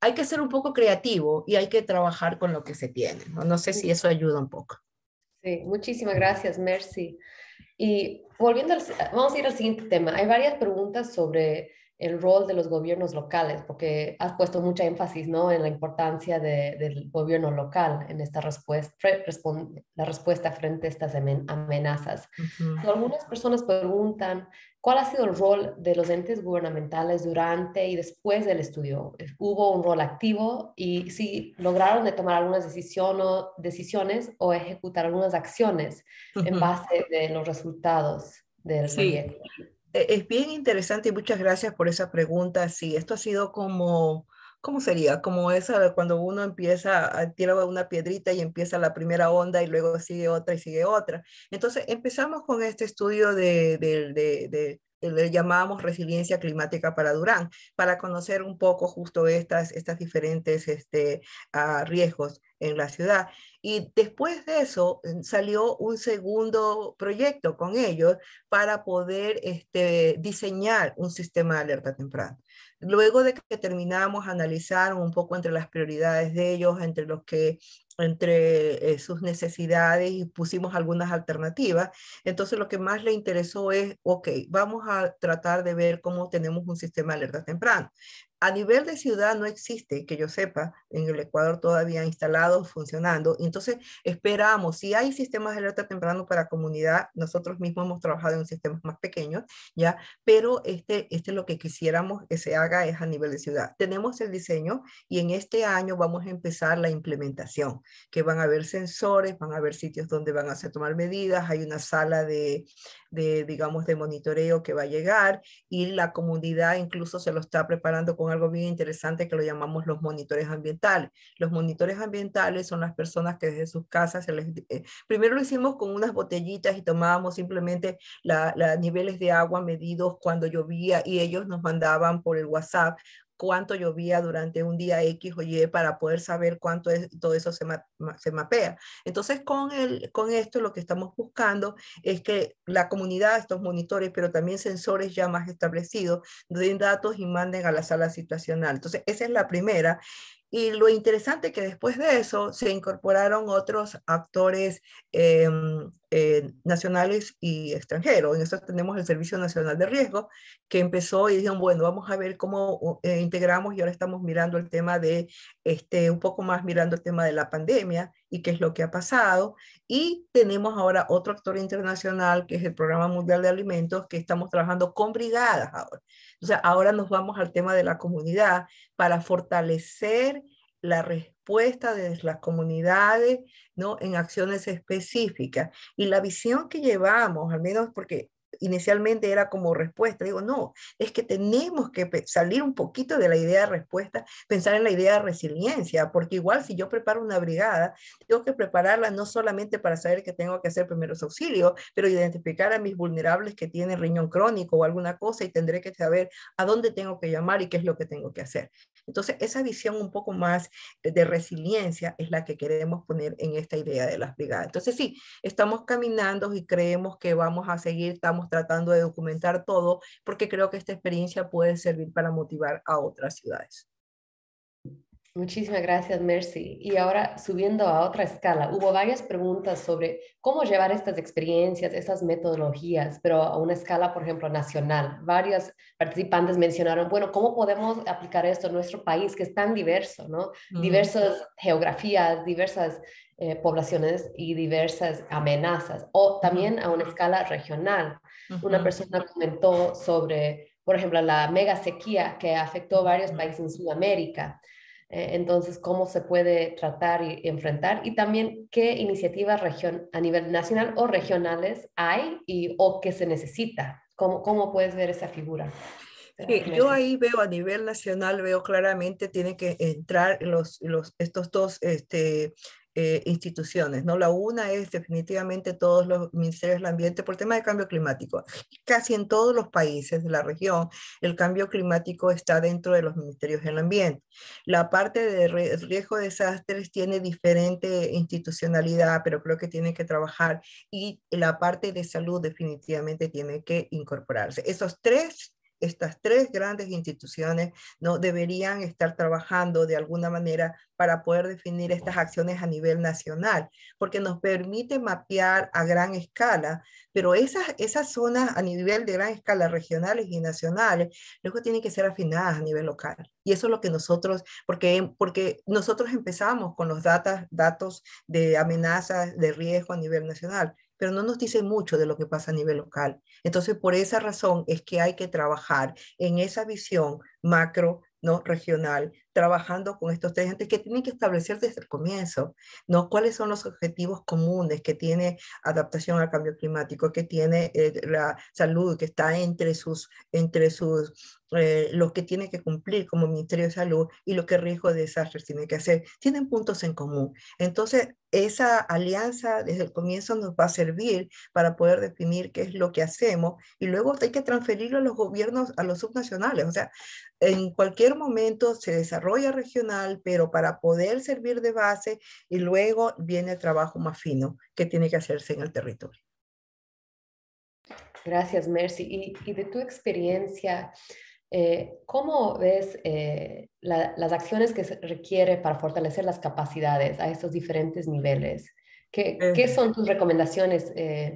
hay que ser un poco creativo y hay que trabajar con lo que se tiene. No, no sé si eso ayuda un poco. Sí, muchísimas gracias, Mercy. Y volviendo, vamos a ir al siguiente tema. Hay varias preguntas sobre el rol de los gobiernos locales, porque has puesto mucha énfasis ¿no? en la importancia del gobierno local en esta respuesta, la respuesta frente a estas amenazas. Algunas personas preguntan cuál ha sido el rol de los entes gubernamentales durante y después del estudio. ¿Hubo un rol activo y si lograron tomar algunas decisiones o ejecutar algunas acciones en base de los resultados del estudio. E-, es bien interesante y muchas gracias por esa pregunta. Sí, esto ha sido como, ¿cómo sería? Como esa cuando uno empieza, tirar una piedrita y empieza la primera onda y luego sigue otra y sigue otra. Entonces empezamos con este estudio de, le llamamos resiliencia climática para Durán, para conocer un poco justo estas, estas diferentes este, ah, riesgos en la ciudad. Y después de eso salió un segundo proyecto con ellos para poder este, diseñar un sistema de alerta temprana. Luego de que terminamos, analizaron un poco entre las prioridades de ellos, entre los que entre eh, sus necesidades y pusimos algunas alternativas. Entonces lo que más le interesó es, ok, vamos a tratar de ver cómo tenemos un sistema de alerta temprana a nivel de ciudad no existe, que yo sepa, en el Ecuador todavía instalado funcionando. Entonces, esperamos, si hay sistemas de alerta temprano para comunidad, nosotros mismos hemos trabajado en sistemas más pequeños, ¿ya? Pero este, este lo que quisiéramos que se haga es a nivel de ciudad. Tenemos el diseño y en este año vamos a empezar la implementación, que van a haber sensores, van a haber sitios donde van a hacer tomar medidas, hay una sala de, de digamos, de monitoreo que va a llegar y la comunidad incluso se lo está preparando con algo bien interesante que lo llamamos los monitores ambientales. Los monitores ambientales son las personas que desde sus casas, se les, eh, primero lo hicimos con unas botellitas y tomábamos simplemente los niveles de agua medidos cuando llovía y ellos nos mandaban por el WhatsApp cuánto llovía durante un día X o Y para poder saber cuánto todo eso se, se mapea. Entonces, con, el, con esto lo que estamos buscando es que la comunidad, estos monitores, pero también sensores ya más establecidos, den datos y manden a la sala situacional. Entonces, esa es la primera. Y lo interesante que después de eso se incorporaron otros actores eh, eh, nacionales y extranjeros. En eso tenemos el Servicio Nacional de Riesgo, que empezó y dijeron, bueno, vamos a ver cómo eh, integramos y ahora estamos mirando el tema de, este, un poco más mirando el tema de la pandemia y qué es lo que ha pasado. Y tenemos ahora otro actor internacional, que es el Programa Mundial de Alimentos, que estamos trabajando con brigadas ahora ahora nos vamos al tema de la comunidad para fortalecer la respuesta de las comunidades ¿no? en acciones específicas. Y la visión que llevamos, al menos porque inicialmente era como respuesta. Digo, no, es que tenemos que salir un poquito de la idea de respuesta, pensar en la idea de resiliencia, porque igual si yo preparo una brigada, tengo que prepararla no solamente para saber que tengo que hacer primeros auxilios, pero identificar a mis vulnerables que tienen riñón crónico o alguna cosa y tendré que saber a dónde tengo que llamar y qué es lo que tengo que hacer. Entonces, esa visión un poco más eh, de resiliencia es la que queremos poner en esta idea de las brigadas. Entonces, sí, estamos caminando y creemos que vamos a seguir, estamos tratando de documentar todo, porque creo que esta experiencia puede servir para motivar a otras ciudades. Muchísimas gracias, Mercy. Y ahora, subiendo a otra escala, hubo varias preguntas sobre cómo llevar estas experiencias, estas metodologías, pero a una escala, por ejemplo, nacional. Varios participantes mencionaron, bueno, ¿cómo podemos aplicar esto en nuestro país, que es tan diverso, ¿no? Diversas geografías, diversas eh, poblaciones y diversas amenazas, o también a una escala regional. Una persona comentó sobre, por ejemplo, la mega sequía que afectó varios países en Sudamérica. Eh, entonces, cómo se puede tratar y enfrentar y también qué iniciativas región, a nivel nacional o regionales hay y, o que se necesita. ¿Cómo, cómo puedes ver esa figura? Sí, yo ahí veo a nivel nacional, veo claramente, tienen que entrar los, los, estos dos este, eh, instituciones, ¿no? La una es definitivamente todos los ministerios del ambiente por tema de cambio climático. Casi en todos los países de la región el cambio climático está dentro de los ministerios del ambiente. La parte de riesgo de desastres tiene diferente institucionalidad, pero creo que tiene que trabajar y la parte de salud definitivamente tiene que incorporarse. Esos tres estas tres grandes instituciones no deberían estar trabajando de alguna manera para poder definir estas acciones a nivel nacional, porque nos permite mapear a gran escala, pero esas, esas zonas a nivel de gran escala regionales y nacionales luego tienen que ser afinadas a nivel local. Y eso es lo que nosotros, porque, porque nosotros empezamos con los datos de amenazas de riesgo a nivel nacional pero no nos dice mucho de lo que pasa a nivel local. Entonces, por esa razón es que hay que trabajar en esa visión macro ¿no? regional, trabajando con estos tres entes que tienen que establecer desde el comienzo, ¿no? ¿Cuáles son los objetivos comunes que tiene adaptación al cambio climático, que tiene eh, la salud, que está entre sus, entre sus eh, lo que tiene que cumplir como Ministerio de Salud y lo que Riesgo de Desastres tiene que hacer, tienen puntos en común. Entonces, esa alianza desde el comienzo nos va a servir para poder definir qué es lo que hacemos y luego hay que transferirlo a los gobiernos, a los subnacionales. O sea, en cualquier momento se desarrolla regional, pero para poder servir de base y luego viene el trabajo más fino que tiene que hacerse en el territorio. Gracias, Mercy. Y, y de tu experiencia, eh, ¿Cómo ves eh, las acciones que se requiere para fortalecer las capacidades a estos diferentes niveles? ¿Qué, eh. son tus recomendaciones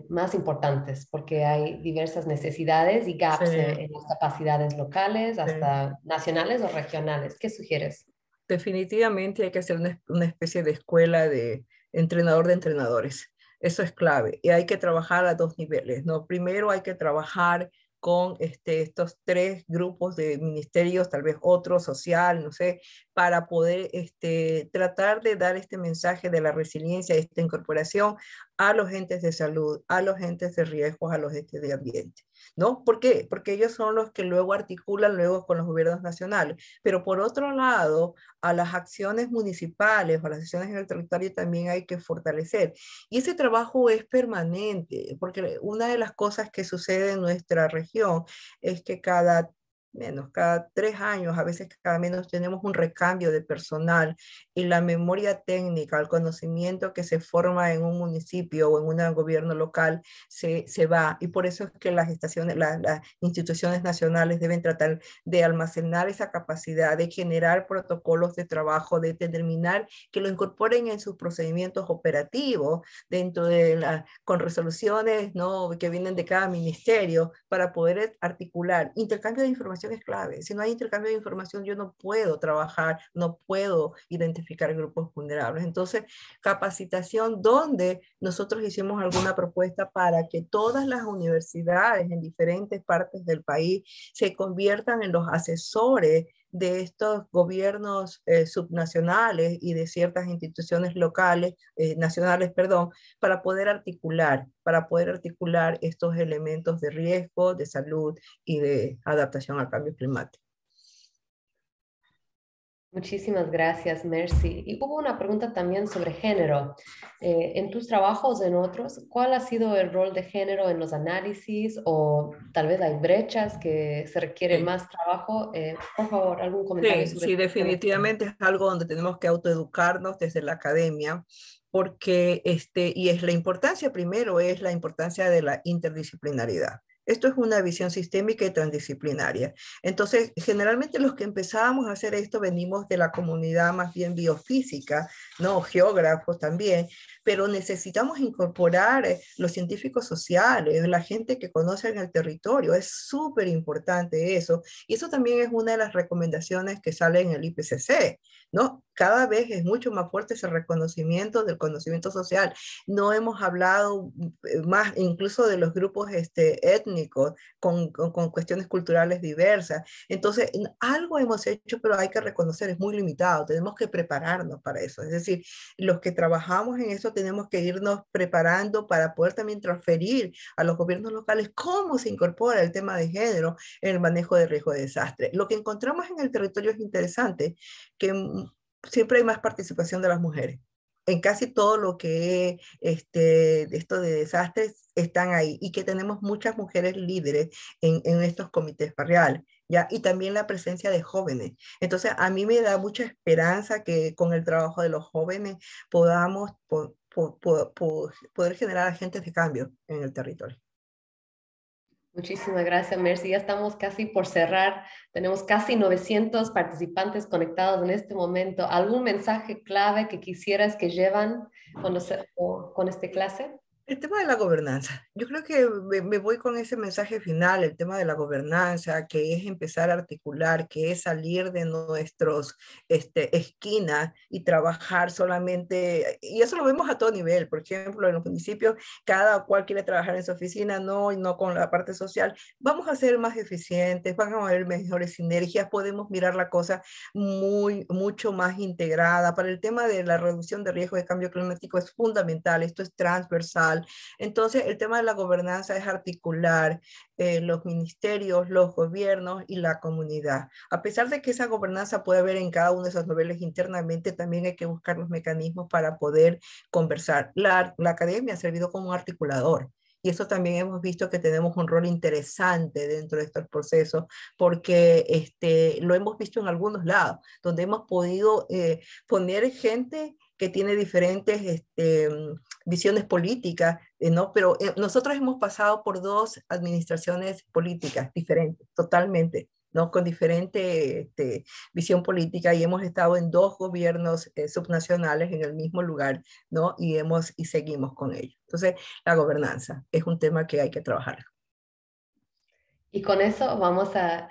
más importantes? Porque hay diversas necesidades y gaps en, las capacidades locales, hasta nacionales o regionales. ¿Qué sugieres? Definitivamente hay que hacer una, una especie de escuela de entrenador de entrenadores. Eso es clave. Y hay que trabajar a dos niveles. ¿no? Primero hay que trabajar con este, estos tres grupos de ministerios, tal vez otro, social, no sé, para poder este, tratar de dar este mensaje de la resiliencia, esta incorporación a los entes de salud, a los entes de riesgos, a los entes de ambiente. ¿no? ¿Por qué? Porque ellos son los que luego articulan luego con los gobiernos nacionales. Pero por otro lado, a las acciones municipales o a las acciones en el territorio también hay que fortalecer. Y ese trabajo es permanente, porque una de las cosas que sucede en nuestra región es que cada menos, cada tres años, a veces cada menos tenemos un recambio de personal y la memoria técnica, el conocimiento que se forma en un municipio o en un gobierno local se, se va. Y por eso es que las, estaciones, las, instituciones nacionales deben tratar de almacenar esa capacidad, de generar protocolos de trabajo, de determinar que lo incorporen en sus procedimientos operativos dentro de las con resoluciones ¿no? que vienen de cada ministerio para poder articular intercambio de información es clave. Si no hay intercambio de información, yo no puedo trabajar, no puedo identificar grupos vulnerables. Entonces, capacitación donde nosotros hicimos alguna propuesta para que todas las universidades en diferentes partes del país se conviertan en los asesores de estos gobiernos eh, subnacionales y de ciertas instituciones locales, eh, nacionales, perdón, para poder articular, para poder articular estos elementos de riesgo, de salud y de adaptación al cambio climático. Muchísimas gracias, Mercy. Y hubo una pregunta también sobre género. Eh, en tus trabajos, en otros, ¿cuál ha sido el rol de género en los análisis o tal vez hay brechas que se requiere más trabajo? Eh, por favor, algún comentario. Sí, este definitivamente es algo donde tenemos que autoeducarnos desde la academia porque, este, y es la importancia, primero es la importancia de la interdisciplinaridad esto es una visión sistémica y transdisciplinaria. Entonces, generalmente los que empezábamos a hacer esto venimos de la comunidad más bien biofísica, ¿no? Geógrafos también, pero necesitamos incorporar eh, los científicos sociales, la gente que conoce en el territorio, es súper importante eso, y eso también es una de las recomendaciones que sale en el IPCC, ¿no? Cada vez es mucho más fuerte ese reconocimiento del conocimiento social. No hemos hablado eh, más incluso de los grupos este, étnicos con, con, cuestiones culturales diversas. Entonces, algo hemos hecho, pero hay que reconocer, es muy limitado. Tenemos que prepararnos para eso. Es decir, los que trabajamos en estos tenemos que irnos preparando para poder también transferir a los gobiernos locales cómo se incorpora el tema de género en el manejo de riesgo de desastre. Lo que encontramos en el territorio es interesante, que mm, siempre hay más participación de las mujeres en casi todo lo que este, esto de desastres están ahí y que tenemos muchas mujeres líderes en, estos comités barriales. ¿Ya? y también la presencia de jóvenes. Entonces, a mí me da mucha esperanza que con el trabajo de los jóvenes podamos poder generar agentes de cambio en el territorio. Muchísimas gracias, Mercy. Ya estamos casi por cerrar. Tenemos casi 900 participantes conectados en este momento. ¿Algún mensaje clave que quisieras que llevan con, este con clase? El tema de la gobernanza. Yo creo que me, voy con ese mensaje final, el tema de la gobernanza, que es empezar a articular, que es salir de nuestros este, esquinas y trabajar solamente, y eso lo vemos a todo nivel, por ejemplo, en los municipios, cada cual quiere trabajar en su oficina, no, y no con la parte social. Vamos a ser más eficientes, van a haber mejores sinergias, podemos mirar la cosa muy, mucho más integrada. Para el tema de la reducción de riesgo de cambio climático es fundamental, esto es transversal entonces, el tema de la gobernanza es articular eh, los ministerios, los gobiernos y la comunidad. A pesar de que esa gobernanza puede haber en cada uno de esos niveles internamente, también hay que buscar los mecanismos para poder conversar. La, academia ha servido como articulador. Y eso también hemos visto que tenemos un rol interesante dentro de estos procesos, porque este, lo hemos visto en algunos lados, donde hemos podido eh, poner gente que tiene diferentes este, visiones políticas, eh, ¿no? Pero eh, nosotros hemos pasado por dos administraciones políticas diferentes, totalmente. ¿no? con diferente este, visión política y hemos estado en dos gobiernos eh, subnacionales en el mismo lugar ¿no? y, hemos, y seguimos con ello. Entonces, la gobernanza es un tema que hay que trabajar. Y con eso vamos a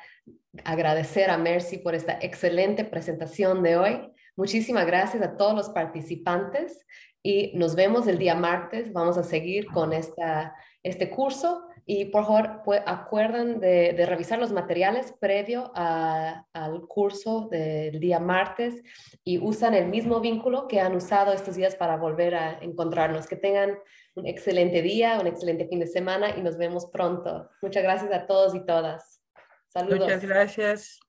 agradecer a Mercy por esta excelente presentación de hoy. Muchísimas gracias a todos los participantes y nos vemos el día martes. Vamos a seguir con esta, este curso y por favor acuerdan acuerden de, revisar los materiales previo al curso del día martes y usan el mismo vínculo que han usado estos días para volver a encontrarnos. Que tengan un excelente día, un excelente fin de semana y nos vemos pronto. Muchas gracias a todos y todas. Saludos. Muchas gracias.